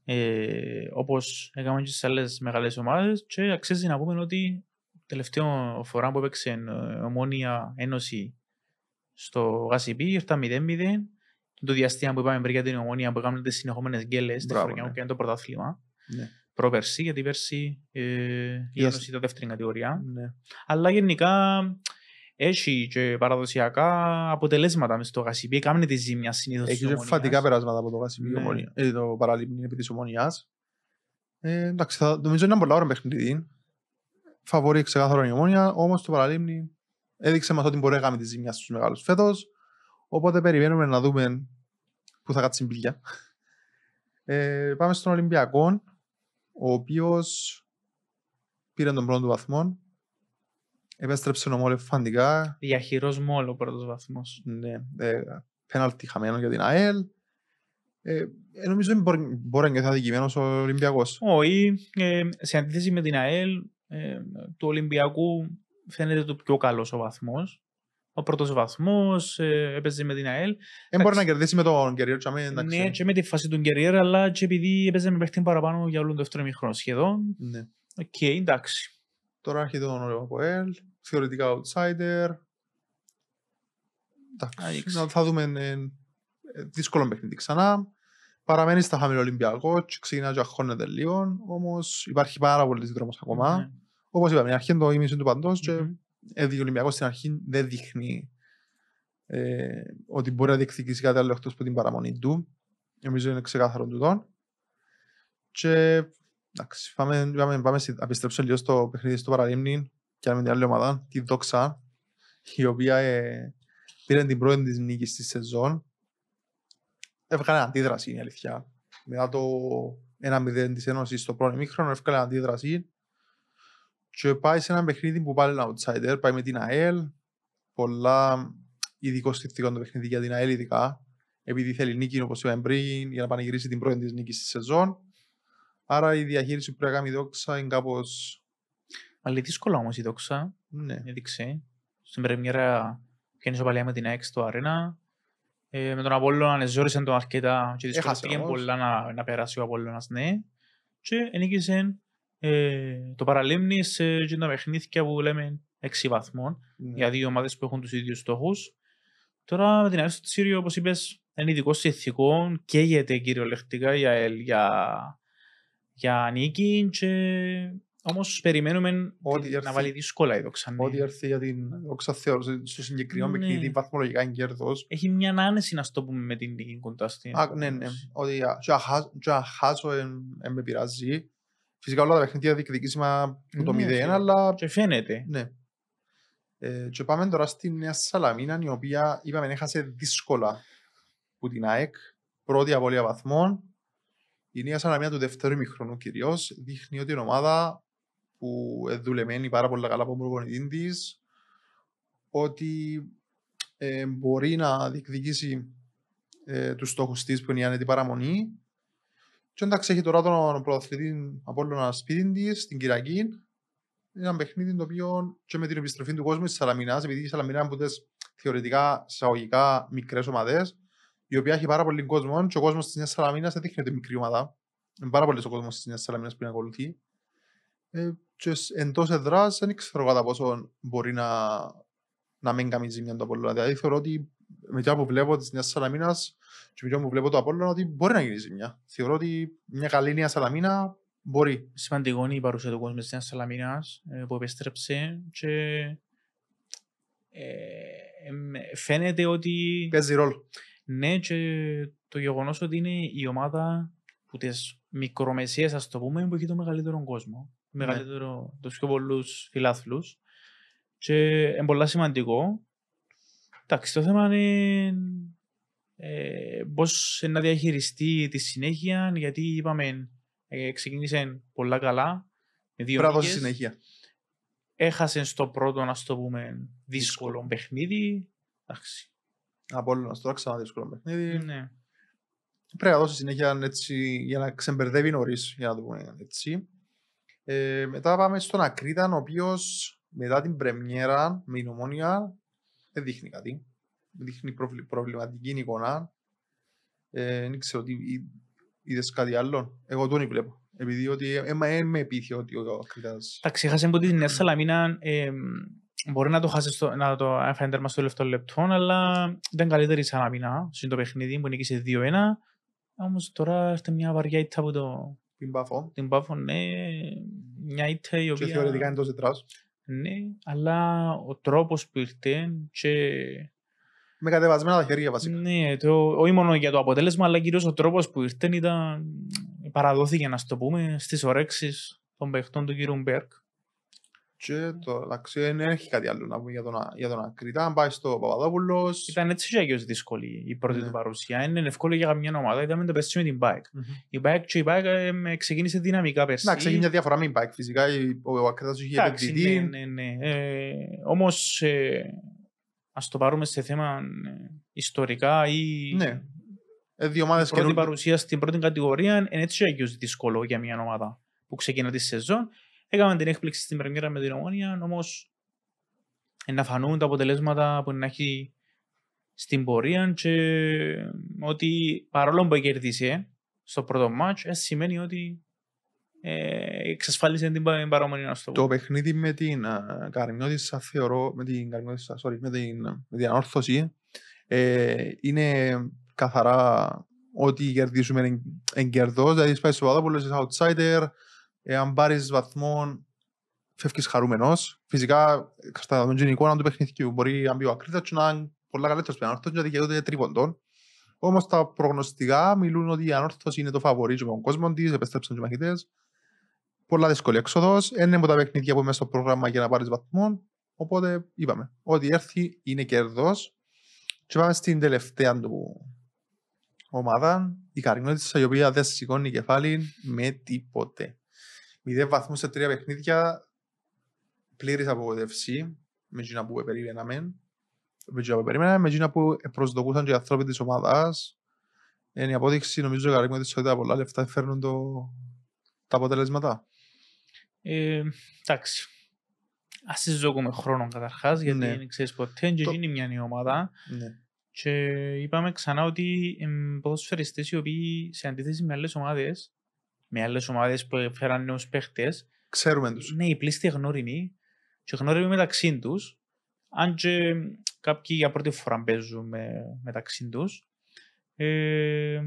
ε, όπως έκαναν και στις άλλες μεγάλες ομάδες. και αξίζει να πούμε ότι τελευταία φορά που έπαιξε ε, ομόνια ένωση στο ΓΑΣΥΠΗ ηρθε ήρθα 0-0 το διαστήμα που είπαμε πριν για την ομόνια που έκαναν τις συνεχόμενες γκέλες στη χρονιά ναι. που το πρωτάθλημα ναι. πρόπερσι γιατί πέρσι ε, η ένωση ήταν δεύτερη κατηγορία ναι. αλλά γενικά έχει και παραδοσιακά αποτελέσματα μες στο Γασιμπή. Κάμουν τη ζήμια συνήθως Έχει και φατικά περάσματα από το Γασιμπή, ναι. ε, το παραλίμνη επί της ομονιάς. Ε, εντάξει, θα, νομίζω είναι ένα πολλά ώρα παιχνίδι. Φαβορεί ξεκάθαρο η ομόνια, όμως το παραλίμνη έδειξε μας ότι μπορεί να κάνει τη ζημιά στους μεγάλους φέτος. Οπότε περιμένουμε να δούμε που θα κάτσει μπιλιά. Ε, πάμε στον Ολυμπιακό, ο οποίος πήρε τον πρώτο βαθμό. Επέστρεψε φαντικά. Διαχειρός μόλο ο πρώτος βαθμός. Ναι. Ε, πέναλτι χαμένος για την ΑΕΛ. Ε, ε νομίζω ότι μπορεί, να νιώθει αδικημένος ο Ολυμπιακός. Όχι. Ε, σε αντίθεση με την ΑΕΛ, ε, του Ολυμπιακού φαίνεται το πιο καλός ο βαθμός. Ο πρώτος βαθμός ε, έπαιζε με την ΑΕΛ. Δεν μπορεί να κερδίσει με τον Κερrier, Ναι, και με τη φάση του Κερrier, αλλά και επειδή έπαιζε με παίχτη παραπάνω για όλο το δεύτερο μήχρονο σχεδόν. Ναι. Οκ, okay, εντάξει. Τώρα έρχεται τον ωραίο θεωρητικά outsider. Εντάξει, θα δούμε ε, δύσκολο παιχνίδι ξανά. Παραμένει στα χαμηλό Ολυμπιακό, ξεκινάει ο χώνεται λιγο λίγο, όμως υπάρχει πάρα πολύ δρόμος ακόμα. Mm-hmm. Όπως είπαμε, η αρχή είναι το ήμιση του παντός mm-hmm. και ο Ολυμπιακός στην αρχή δεν δείχνει ε, ότι μπορεί να διεκδικήσει κάτι άλλο εκτός από την παραμονή του. Νομίζω είναι ξεκάθαρο τον. Και εντάξει, πάμε, πάμε, πάμε, λίγο στο παιχνίδι στο Παραλίμνη και με την άλλη ομάδα, τη Δόξα, η οποία ε, πήρε την πρώτη της νίκη στη σεζόν. Έβγαλε αντίδραση, είναι αλήθεια. Μετά το 1-0 της Ένωσης στο πρώτο μήχρονο, έβγαλε αντίδραση. Και πάει σε ένα παιχνίδι που πάλι είναι outsider, πάει με την ΑΕΛ, πολλά ειδικό στοιχείο το παιχνίδι για την ΑΕΛ ειδικά, επειδή θέλει νίκη όπως είπαμε πριν για να πανηγυρίσει την πρώτη της νίκης στη σεζόν. Άρα η διαχείριση που πρέπει να κάνει η δόξα είναι κάπως. Αλλά δύσκολα όμως η δόξα. Ναι. Έδειξε. Στην πρεμιέρα πιάνει παλιά με την ΑΕΚ στο Αρένα. Ε, με τον Απόλλωνα ζόρισαν τον αρκετά και δυσκολεύτηκε πολλά να, να περάσει ο Απόλλωνας, ναι. Και ενίκησε ε, το παραλίμνη σε ένα παιχνίδι που λέμε 6 βαθμών ναι. για δύο ομάδες που έχουν τους ίδιους στόχους. Τώρα με την αίσθηση του Σύριο, όπως είπες, είναι ειδικό σε ηθικό, καίγεται κυριολεκτικά για, για, για νίκη και Όμως περιμένουμε ότι να έρθει, βάλει δύσκολα η δόξα. Ναι. Ό,τι έρθει για την δόξα θεώρηση στο συγκεκριμένο ναι. παιχνίδι βαθμολογικά είναι κέρδος. Έχει μια άνεση να στο πούμε με την νίκη κοντά στην. Α, ναι, ναι. Ότι για χάσω δεν με πειράζει. Φυσικά όλα τα παιχνίδια διεκδικήσιμα ναι, το 0, ναι. αλλά. Και φαίνεται. Ναι. Ε, και πάμε τώρα στην Νέα Σαλαμίνα, η οποία είπαμε έχασε δύσκολα που την ΑΕΚ. Πρώτη απώλεια βαθμών, η νέα Σαλαμίνα του δεύτερου ημιχρονού κυρίως δείχνει ότι η ομάδα που δουλεμένη πάρα πολύ καλά από τον της, ότι ε, μπορεί να διεκδικήσει ε, τους στόχους της που είναι η άνετη παραμονή. Και εντάξει, έχει τώρα τον πρωταθλητή από όλο σπίτι της, την Κυριακή. Ένα παιχνίδι το οποίο και με την επιστροφή του κόσμου της Σαλαμινάς, επειδή η Σαλαμινά είναι από τις θεωρητικά εισαγωγικά μικρές ομάδες, η οποία έχει πάρα πολύ κόσμο, και ο κόσμος της Νέας Σαλαμίνα δεν δείχνει ότι μικρή ομάδα. Είναι πάρα πολύ ο κόσμος της Νέας Σαλαμίνα που είναι ακολουθεί. Ε, και εντός εδράς δεν ξέρω κατά πόσο μπορεί να, να μην κάνει ζημιά το Απόλλωνα. Δηλαδή θεωρώ ότι με μετά που βλέπω της Νέας Σαλαμίνας και με μετά που βλέπω το Απόλλωνα ότι μπορεί να γίνει ζημιά. Θεωρώ ότι μια καλή Νέα Σαλαμίνα μπορεί. Σημαντικό είναι η παρουσία του κόσμου της Νέας Σαλαμίνας ε, που επέστρεψε και ε, φαίνεται ότι... Παίζει ρόλο. Ναι και το γεγονός ότι είναι η ομάδα που τις μικρομεσαίες ας το πούμε που έχει το μεγαλύτερο κόσμο μεγαλύτερο, ναι. τους πιο πολλούς φιλάθλους και είναι πολύ σημαντικό. Εντάξει, το θέμα είναι ε, πώς να διαχειριστεί τη συνέχεια, γιατί είπαμε, ε, ξεκίνησε πολλά καλά, με δύο Μπράβο στη συνέχεια. Έχασες στο πρώτο, να το πούμε, δύσκολο παιχνίδι. Εντάξει. Από όλο να το ξανά δύσκολο παιχνίδι. Ναι. Πρέπει να δώσει συνέχεια έτσι, για να ξεμπερδεύει νωρίς, για να το πούμε έτσι. Ε, μετά πάμε στον Ακρίταν, ο οποίος μετά την πρεμιέρα με η νομόνια δεν δείχνει κάτι. Δείχνει προβληματική εικόνα. Ε, δεν ξέρω τι είδες κάτι άλλο. Εγώ τον βλέπω. Επειδή ότι ε, με πείθει ότι ο Ακρίταν... Τα ξέχασε από την Νέα Σαλαμίνα. Ε, μπορεί να το χάσεις στο, να το έφερε στο λεπτό λεπτό, αλλά ήταν καλύτερη η Σαλαμίνα. Συν το παιχνίδι που νίκησε 2-1. Όμως τώρα έρθει μια βαριά ήττα από το την Πάφο. Την Πάφο, ναι. Μια ήττα η οποία... Και θεωρητικά είναι τόσο ήτρας. Ναι, αλλά ο τρόπος που ήρθε και... Με κατεβασμένα τα χέρια βασικά. Ναι, το, όχι μόνο για το αποτέλεσμα, αλλά κυρίως ο τρόπος που ήρθε ήταν... Παραδόθηκε, να το πούμε, στις ορέξεις των παιχτών του κύριου Μπέρκ. Και το ταξίδι δεν έχει κάτι άλλο να πούμε για τον, για τον Ακριτά. Αν πάει στο Παπαδόπουλος. Ήταν έτσι και αγίω δύσκολη η πρώτη ναι. του παρουσία. Είναι εύκολο για καμιά ομάδα. Είδαμε το πέσει με την Bike. Mm-hmm. Η Bike και η Bike ε, ξεκίνησε δυναμικά πέρσι. Να ξεκίνησε μια διαφορά με την Bike. Φυσικά ο, ο Ακριτά του είχε επενδυτή. Ναι, ναι, ναι. Ε, Όμως ε, ας το πάρουμε σε θέμα ε, ιστορικά ή. Ναι. Ε, δύο ομάδες και. Πρώτη παρουσία στην πρώτη κατηγορία είναι έτσι και αγίω δύσκολο για μια ομάδα που ξεκινά τη σεζόν Έκαναν την έκπληξη στην πρεμιέρα με την ομόνια, όμως να φανούν τα αποτελέσματα που να έχει στην πορεία και ότι παρόλο που κερδίσε στο πρώτο μάτς, σημαίνει ότι ε, εξασφάλισε την παρόμονή. να Το παιχνίδι με την uh, θεωρώ, με την Καρμιώτησα, sorry, με την, με την ανόρθωση, ε, είναι καθαρά ότι κερδίζουμε εν, εν κερδός, δηλαδή σπάει στο outsider, αν πάρει βαθμό, φεύγεις χαρούμενος. Φυσικά, κατά τον γενικό εικόνα του παιχνιδιού, μπορεί να μπει ο Ακρίτας να είναι πολλά καλύτερος πια ανόρθωτος, γιατί δικαιούται τρίποντων. Όμως τα προγνωστικά μιλούν ότι η ανόρθωση είναι το φαβορή του κόσμου της, επέστρεψαν του μαχητέ. Πολλά δύσκολη έξοδος. ένα από τα παιχνίδια που είναι στο πρόγραμμα για να πάρεις βαθμό. Οπότε είπαμε ότι έρθει είναι κέρδος. Και πάμε στην τελευταία του ομάδα, η καρνιότητα, η οποία δεν σηκώνει κεφάλι με τίποτε. 0 βαθμούς σε τρία παιχνίδια, πλήρης απογοητευσή, με εκείνα που περιμέναμε, με εκείνα που περιμέναμε, με εκείνα που προσδοκούσαν και οι άνθρωποι της ομάδας. Είναι η απόδειξη, νομίζω, καρύμου τη σωτήτα πολλά λεφτά φέρνουν το... τα αποτελέσματα. Ε, εντάξει. Ας συζητούμε χρόνο καταρχάς, γιατί ναι. ξέρεις ποτέ, και το... γίνει μια νέα ομάδα. Ναι. Και είπαμε ξανά ότι οι ποδοσφαιριστές οι οποίοι σε αντίθεση με άλλες ομάδες με άλλες ομάδες που φέραν νέους παίχτες. Ξέρουμε τους. Ναι, οι πλήστοι γνώριμοι και γνώριμοι μεταξύ τους. Αν και κάποιοι για πρώτη φορά παίζουν με, μεταξύ τους. Ε,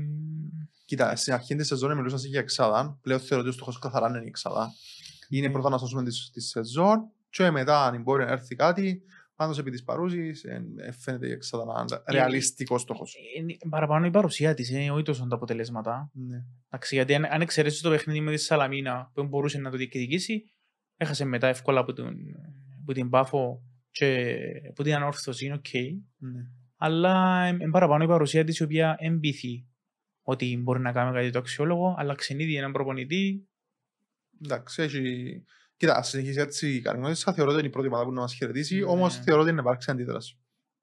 Κοίτα, στην αρχή της σεζόν μιλούσα για εξάδα. Πλέον θεωρώ ότι ο στόχος καθαρά είναι η εξάδα. Είναι ναι. πρώτα να σώσουμε τη, τη σεζόν, και μετά αν μπορεί να έρθει κάτι, Πάντως, επί της παρούσης, ε, φαίνεται ξανά να ρεαλιστικός στόχος. Παραπάνω η παρουσία της είναι ο ήτος τα αποτελέσματα. Ναι. γιατί αν, αν εξαιρέσεις το παιχνίδι με τη Σαλαμίνα που μπορούσε να το διεκδικήσει, έχασε μετά εύκολα από, την Πάφο και από την ανόρθωση. Είναι οκ. Ναι. Αλλά ε, παραπάνω η παρουσία της, η οποία εμπιθεί ότι μπορεί να κάνει κάτι το αξιόλογο, αλλά ξενίδει έναν προπονητή. Εντάξει, έχει Κοίτα, ας έτσι η καρνιότητα, θα θεωρώ ότι είναι η πρώτη ομάδα που να μας χαιρετήσει, ναι. όμως θεωρώ ότι είναι υπάρξει αντίδραση.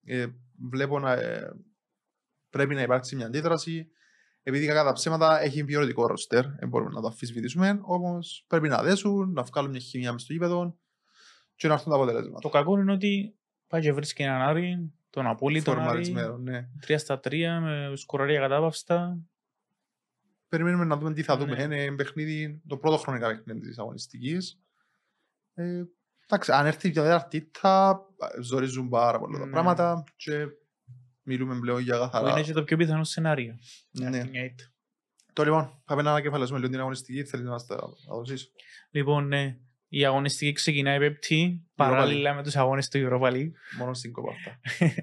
Ε, βλέπω να ε, πρέπει να υπάρξει μια αντίδραση, επειδή κακά τα ψέματα έχει ποιοτικό ροστερ, δεν μπορούμε να το αφισβητήσουμε, όμως πρέπει να δέσουν, να βγάλουν μια χημία μες στο γήπεδο και να έρθουν τα αποτελέσματα. Το κακό είναι ότι πάει και βρίσκει έναν Άρη, τον απόλυτο Άρη, ναι. 3 στα 3 με σκοραρία κατάπαυστα, περιμένουμε να δούμε τι θα ναι. δούμε. Ε, είναι παιχνίδι, το πρώτο χρονικά παιχνίδι της αγωνιστικής. Ε, εντάξει, αν έρθει η τέταρτη θα ζορίζουν πάρα πολλά τα ναι. πράγματα και μιλούμε πλέον για καθαρά. Είναι και το πιο πιθανό σενάριο. Ναι. Το λοιπόν, πάμε να ανακεφαλασούμε λίγο την αγωνιστική, θέλεις να μας τα δώσεις. Λοιπόν, ναι. Η αγωνιστική ξεκινάει πέπτη, παράλληλα με τους αγώνες του Europa League. Μόνο στην κομπάρτα. <laughs>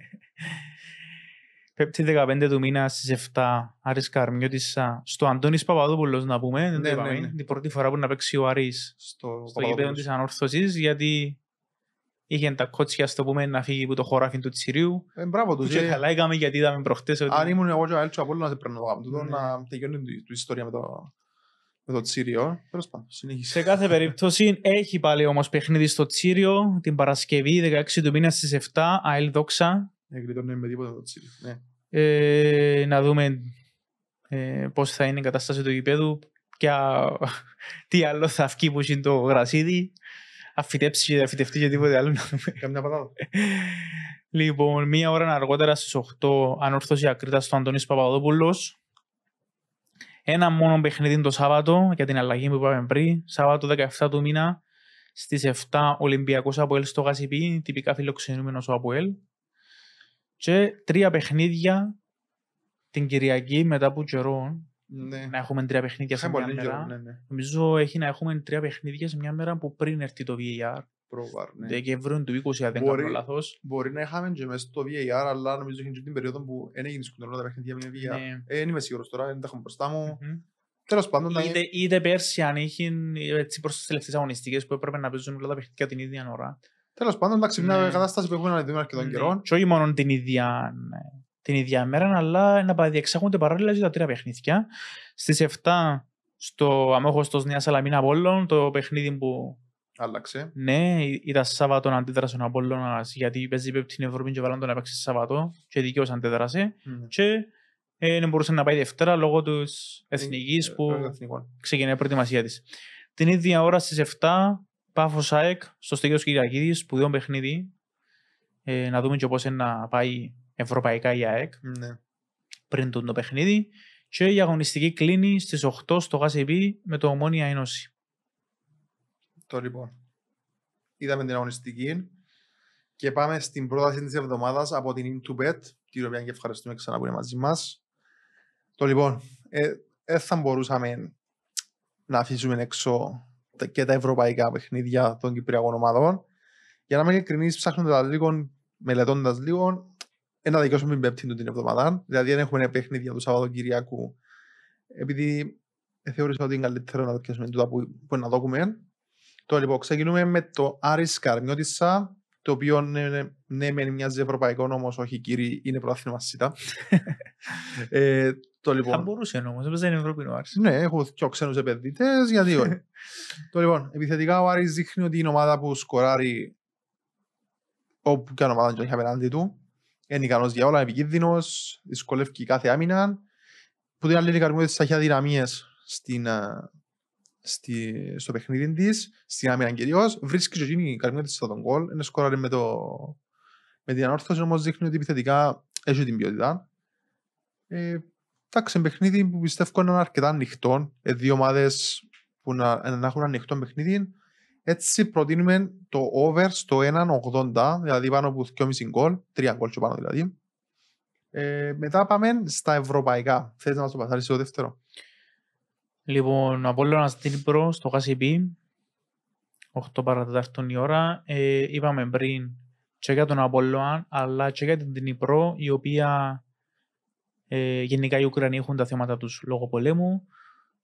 πέπτει 15 του μήνα στις 7, Άρης Καρμιώτησα, στο Αντώνης Παπαδόπουλος να πούμε. Ναι, ναι, ναι. Την πρώτη φορά που να παίξει ο Άρης στο, στο γήπεδο της Ανόρθωσης, γιατί είχε τα κότσια στο πούμε να φύγει από το χωράφι του Τσιρίου. Ε, μπράβο τους. Και ε. καλά είχαμε γιατί είδαμε προχτές. ότι... Αν ήμουν εγώ και ο Αέλτσο από να σε πρέπει να να τελειώνει την ιστορία με το, με το Τσίριο. Τέλος πάντων, συνεχίζει. Σε κάθε περίπτωση έχει πάλι όμως παιχνίδι στο Τσίριο την Παρασκευή 16 του μήνα στις 7 ΑΕΛ Δόξα δεν ναι, γλιτώνει με τίποτα το Τσίλι. Ναι. Ε, να δούμε ε, πώς θα είναι η κατάσταση του γηπέδου και <laughs> τι άλλο θα βγει που είναι το γρασίδι. Αφιτέψει και αφιτευτεί και τίποτε άλλο Καμιά πατάτα. λοιπόν, μία ώρα αργότερα στις 8 ανόρθωση ακρίτα του Αντωνή Παπαδόπουλος. Ένα μόνο παιχνίδι το Σάββατο για την αλλαγή που είπαμε πριν. Σάββατο 17 του μήνα στις 7 Ολυμπιακός Αποέλ στο Γασιπί. Τυπικά φιλοξενούμενος ο Αποέλ και τρία παιχνίδια την Κυριακή μετά από καιρό. Ναι. Να έχουμε τρία παιχνίδια σε μια μέρα. Ναι, ναι. Νομίζω έχει να έχουμε τρία παιχνίδια σε μια μέρα που πριν έρθει το VAR. ναι. Δεκεμβρίου του 20, αν δεν κάνω λάθος. Μπορεί να είχαμε και μέσα στο VAR, αλλά νομίζω έχει την περίοδο που δεν έγινε σκουντρόλα τα παιχνίδια με VAR. Ναι. Ε, δεν είμαι σίγουρος τώρα, δεν τα έχουμε μπροστά μου. Mm-hmm. Τέλος πάντων. Είτε, είτε πέρσι, αν είχε προς τις τελευταίες αγωνιστικές που έπρεπε να παίζουν όλα τα παιχνίδια την ίδια ώρα. Τέλος πάντων, εντάξει, μια ναι. κατάσταση που έχουμε να δούμε αρκετών ναι. καιρών. Και όχι μόνο την ίδια, την ίδια μέρα, αλλά να διεξάγονται παράλληλα και τα τρία παιχνίδια. Στις 7 στο αμόχωστος Νέας Σαλαμίνα Απόλλων, το παιχνίδι που. Άλλαξε. Ναι, ήταν Σάββατο να αντίδρασε ο Απόλων, γιατί παίζει πέπτη την Ευρώπη και βάλαν τον να παίξει Σάββατο και δικαίως αντίδρασε. Mm. Και ε, δεν μπορούσε να πάει Δευτέρα λόγω της εθνικής ε, που ξεκινάει η προετοιμασία της. Την ίδια ώρα στις 7 Πάφος ΑΕΚ στο στέγιος Κυριακήδη, σπουδαίο παιχνίδι. Ε, να δούμε και πώς να πάει ευρωπαϊκά η ΑΕΚ ναι. πριν το παιχνίδι. Και η αγωνιστική κλείνει στις 8 στο ΓΑΣΕΠΗ με το Ομόνια Ένωση. Το λοιπόν. Είδαμε την αγωνιστική και πάμε στην πρόταση της εβδομάδας από την Intubet, την οποία και ευχαριστούμε ξανά που είναι μαζί μας. Το λοιπόν, δεν ε, θα μπορούσαμε να αφήσουμε έξω και τα ευρωπαϊκά παιχνίδια των Κυπριακών ομάδων. Για να μην ειλικρινής, ψάχνοντας λίγο, μελετώντα λίγο, ένα δικό την Πέμπτη την εβδομάδα. Δηλαδή, δεν έχουμε παιχνίδια του Σαββατοκυριακού, επειδή θεώρησα ότι είναι καλύτερο να δοκιμάσουμε τούτα που, που να δούμε. Τώρα λοιπόν, ξεκινούμε με το Άρης Καρμιώτησα, το οποίο ναι, ναι μοιάζει ευρωπαϊκό, όμω όχι κύριοι, είναι πρωτάθλημα ΣΥΤΑ. Το λοιπόν... Θα μπορούσε όμως, δεν είναι ο Άρης. Ναι, έχω πιο ξένους επενδυτές γιατί όχι. <laughs> το λοιπόν, επιθετικά ο Άρης δείχνει ότι η ομάδα που σκοράρει όπου και ομάδα έχει απέναντι του είναι ικανός για όλα, επικίνδυνος, δυσκολεύει κάθε άμυνα. Που την άλλη είναι καρμιώδη θα έχει αδυναμίες στο παιχνίδι της, στην άμυνα κυρίως. Βρίσκει και εκείνη η τη στον κόλ, είναι σκοράρει με, το, με την ανόρθωση, όμως δείχνει ότι επιθετικά έχει την ποιότητα. Ε, Εντάξει, παιχνίδι που πιστεύω είναι αρκετά ανοιχτό. Ε, δύο ομάδες που να, ε, να έχουν ανοιχτό παιχνίδι. Έτσι προτείνουμε το over στο 1,80, δηλαδή πάνω από 2,5 γκολ, 3 γκολ πάνω δηλαδή. Ε, μετά πάμε στα ευρωπαϊκά. Θέλεις να μας το παθάρισεις το δεύτερο. Λοιπόν, Απόλλωνας Τίλπρο στο KCP, 8 παρατέταρτον η ώρα. Ε, είπαμε πριν και για τον Απόλλωνα, αλλά και για την Τνίπρο, η οποία ε, γενικά οι Ουκρανοί έχουν τα θέματα τους λόγω πολέμου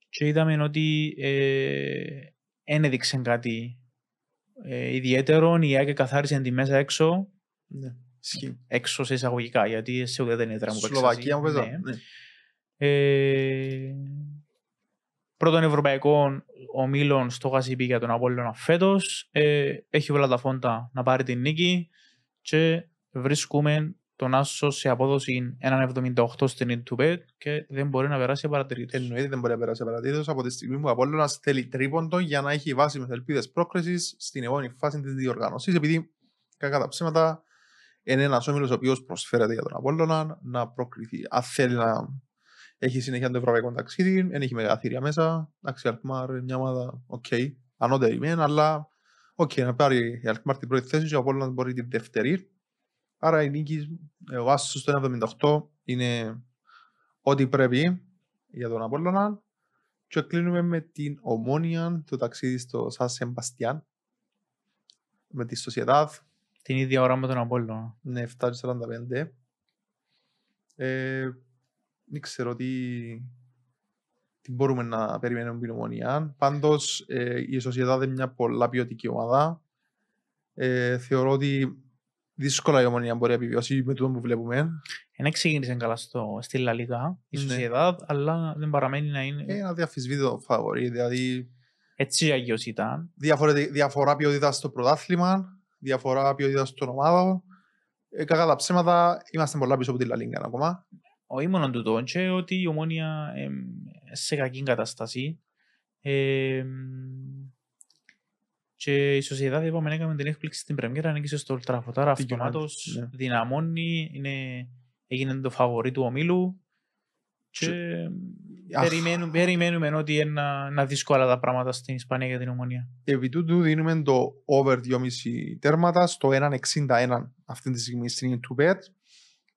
και είδαμε ότι δεν έδειξαν κάτι ε, ιδιαίτερο. Η ΆΚΕ καθάρισε τη μέσα έξω. Ναι, έξω σε εισαγωγικά, γιατί σε ούτε δεν είναι Σλοβακία μου Ναι. ναι. Ε, πρώτον ευρωπαϊκών ομίλων στο Γασιμπή για τον Απόλλωνα φέτος. Ε, έχει όλα τα φόντα να πάρει την νίκη και βρίσκουμε τον Άσο σε απόδοση 1,78 στην Ιντουπέτ και δεν μπορεί να περάσει παρατηρήτω. Εννοείται δεν μπορεί να περάσει παρατηρήτω από τη στιγμή που ο Απόλλωνας θέλει τρίποντο για να έχει βάση με ελπίδε πρόκρισης στην επόμενη φάση της διοργάνωσης. Επειδή κακά τα ψέματα είναι ένας όμιλος ο οποίος προσφέρεται για τον Απόλλωνα να προκριθεί. Αν θέλει να έχει συνέχεια το ευρωπαϊκό ταξίδι, δεν έχει μεγαθύρια μέσα. Εντάξει, Αλκμάρ, μια ομάδα, οκ, ανώτερη μεν, αλλά οκ, okay, να πάρει η Αλκμάρ την πρώτη θέση και ο Απόλλωνας μπορεί την δεύτερη. Άρα η νίκη, ε, ο Άσος στο 1978, είναι ό,τι πρέπει για τον Απόλλωνα. Και κλείνουμε με την ομόνια του ταξίδι στο Σαν Σεμπαστιάν. Με τη Σοσιαδάδ. Την ίδια ώρα με τον Απόλλωνα. Ναι, 7.45. Ε, δεν ξέρω τι, τι μπορούμε να περιμένουμε την ομόνια. Πάντως ε, η Σοσιαδάδ είναι μια πολλά ποιοτική ομάδα. Ε, θεωρώ ότι δύσκολα η ομονία μπορεί να επιβιώσει με το που βλέπουμε. Ένα ξεκίνησε καλά στο, στη Λα Λίγα, ναι. η Σοσιαδάδ, αλλά δεν παραμένει να είναι. Ε, ένα διαφυσβήτητο φαβορή, δηλαδή. Έτσι αγιώ ήταν. Διαφορε... Διαφορά ποιότητας στο πρωτάθλημα, διαφορά ποιότητας στον ομάδο. Ε, κακά τα ψέματα, είμαστε πολλά πίσω από τη Λα ακόμα. Όχι μόνο του Τόντσε ότι η ομόνια ε, σε κακή κατάσταση. Ε, και η Σοσιαδά, είπαμε, έκαμε την έκπληξη στην πρεμιέρα, ανήκησε στο Ολτραφωτάρα. Άρα αυτομάτως ναι. δυναμώνει, είναι, έγινε το φαβορή του ομίλου. Και, και... Περιμένουμε, περιμένουμε, ότι είναι να, δύσκολα τα πράγματα στην Ισπανία για την ομονία. Επί τούτου δίνουμε το over 2,5 τέρματα στο 1,61 αυτή τη στιγμή στην Ιντουπέτ.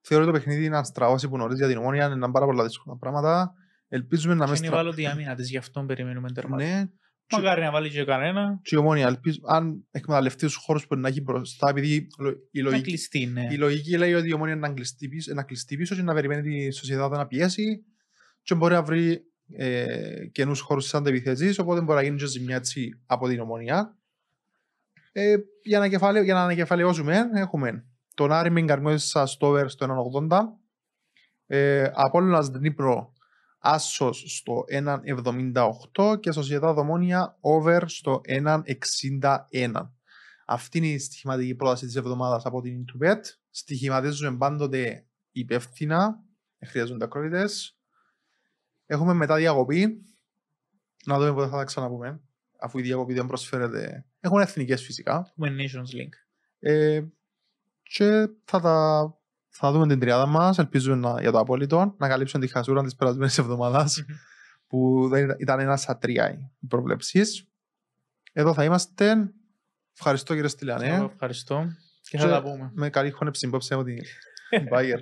Θεωρώ το παιχνίδι να στραβώσει που νωρίζει για την ομόνια, είναι πάρα πολλά δύσκολα πράγματα. Ελπίζουμε να μην στραβώσει. Είναι βάλω διάμυνα της, γι' αυτόν περιμένουμε τέρματα. Ναι, Μακάρι να βάλει και κανένα. Και η ομόνια, αν εκμεταλλευτείς τους χώρους που να έχει μπροστά, επειδή η λογική, κλειστεί, ναι. η λογική λέει ότι η ομόνια να κλειστεί, να κλειστεί πίσω και να περιμένει τη σοσιαδά να πιέσει και μπορεί να βρει ε, καινούς χώρους σαν αντεπιθέσεις. Οπότε μπορεί να γίνει και ζημιά έτσι από την ομόνια. Ε, για, να κεφαλαι, για να ανακεφαλαιώσουμε, έχουμε τον Άρη Μιγκαρμιώδη Στόβερ στο 1,80. Ε, Απόλλωνας Νύπρο Άσο στο 1,78 και Σοσιαδά Δομόνια over στο 1,61. Αυτή είναι η στοιχηματική πρόταση της εβδομάδας από την Intubet. Στοιχηματίζουμε πάντοτε υπεύθυνα, χρειάζονται ακρότητε. Έχουμε μετά διακοπή. Να δούμε πότε θα τα ξαναπούμε, αφού η διακοπή δεν προσφέρεται. Έχουμε εθνικές φυσικά. Έχουμε Nations Link. Ε, και θα τα θα δούμε την τριάδα μας. Ελπίζουμε να, για το απόλυτο να καλύψουν τη χασούρα της περασμένης <laughs> εβδομάδας που ήταν ένα στα τρία προβλέψεις. Εδώ θα είμαστε. Ευχαριστώ κύριε Στυλιανέ. ευχαριστώ. Και θα τα πούμε. Με καλή χώνεψη υπόψη από την Bayer.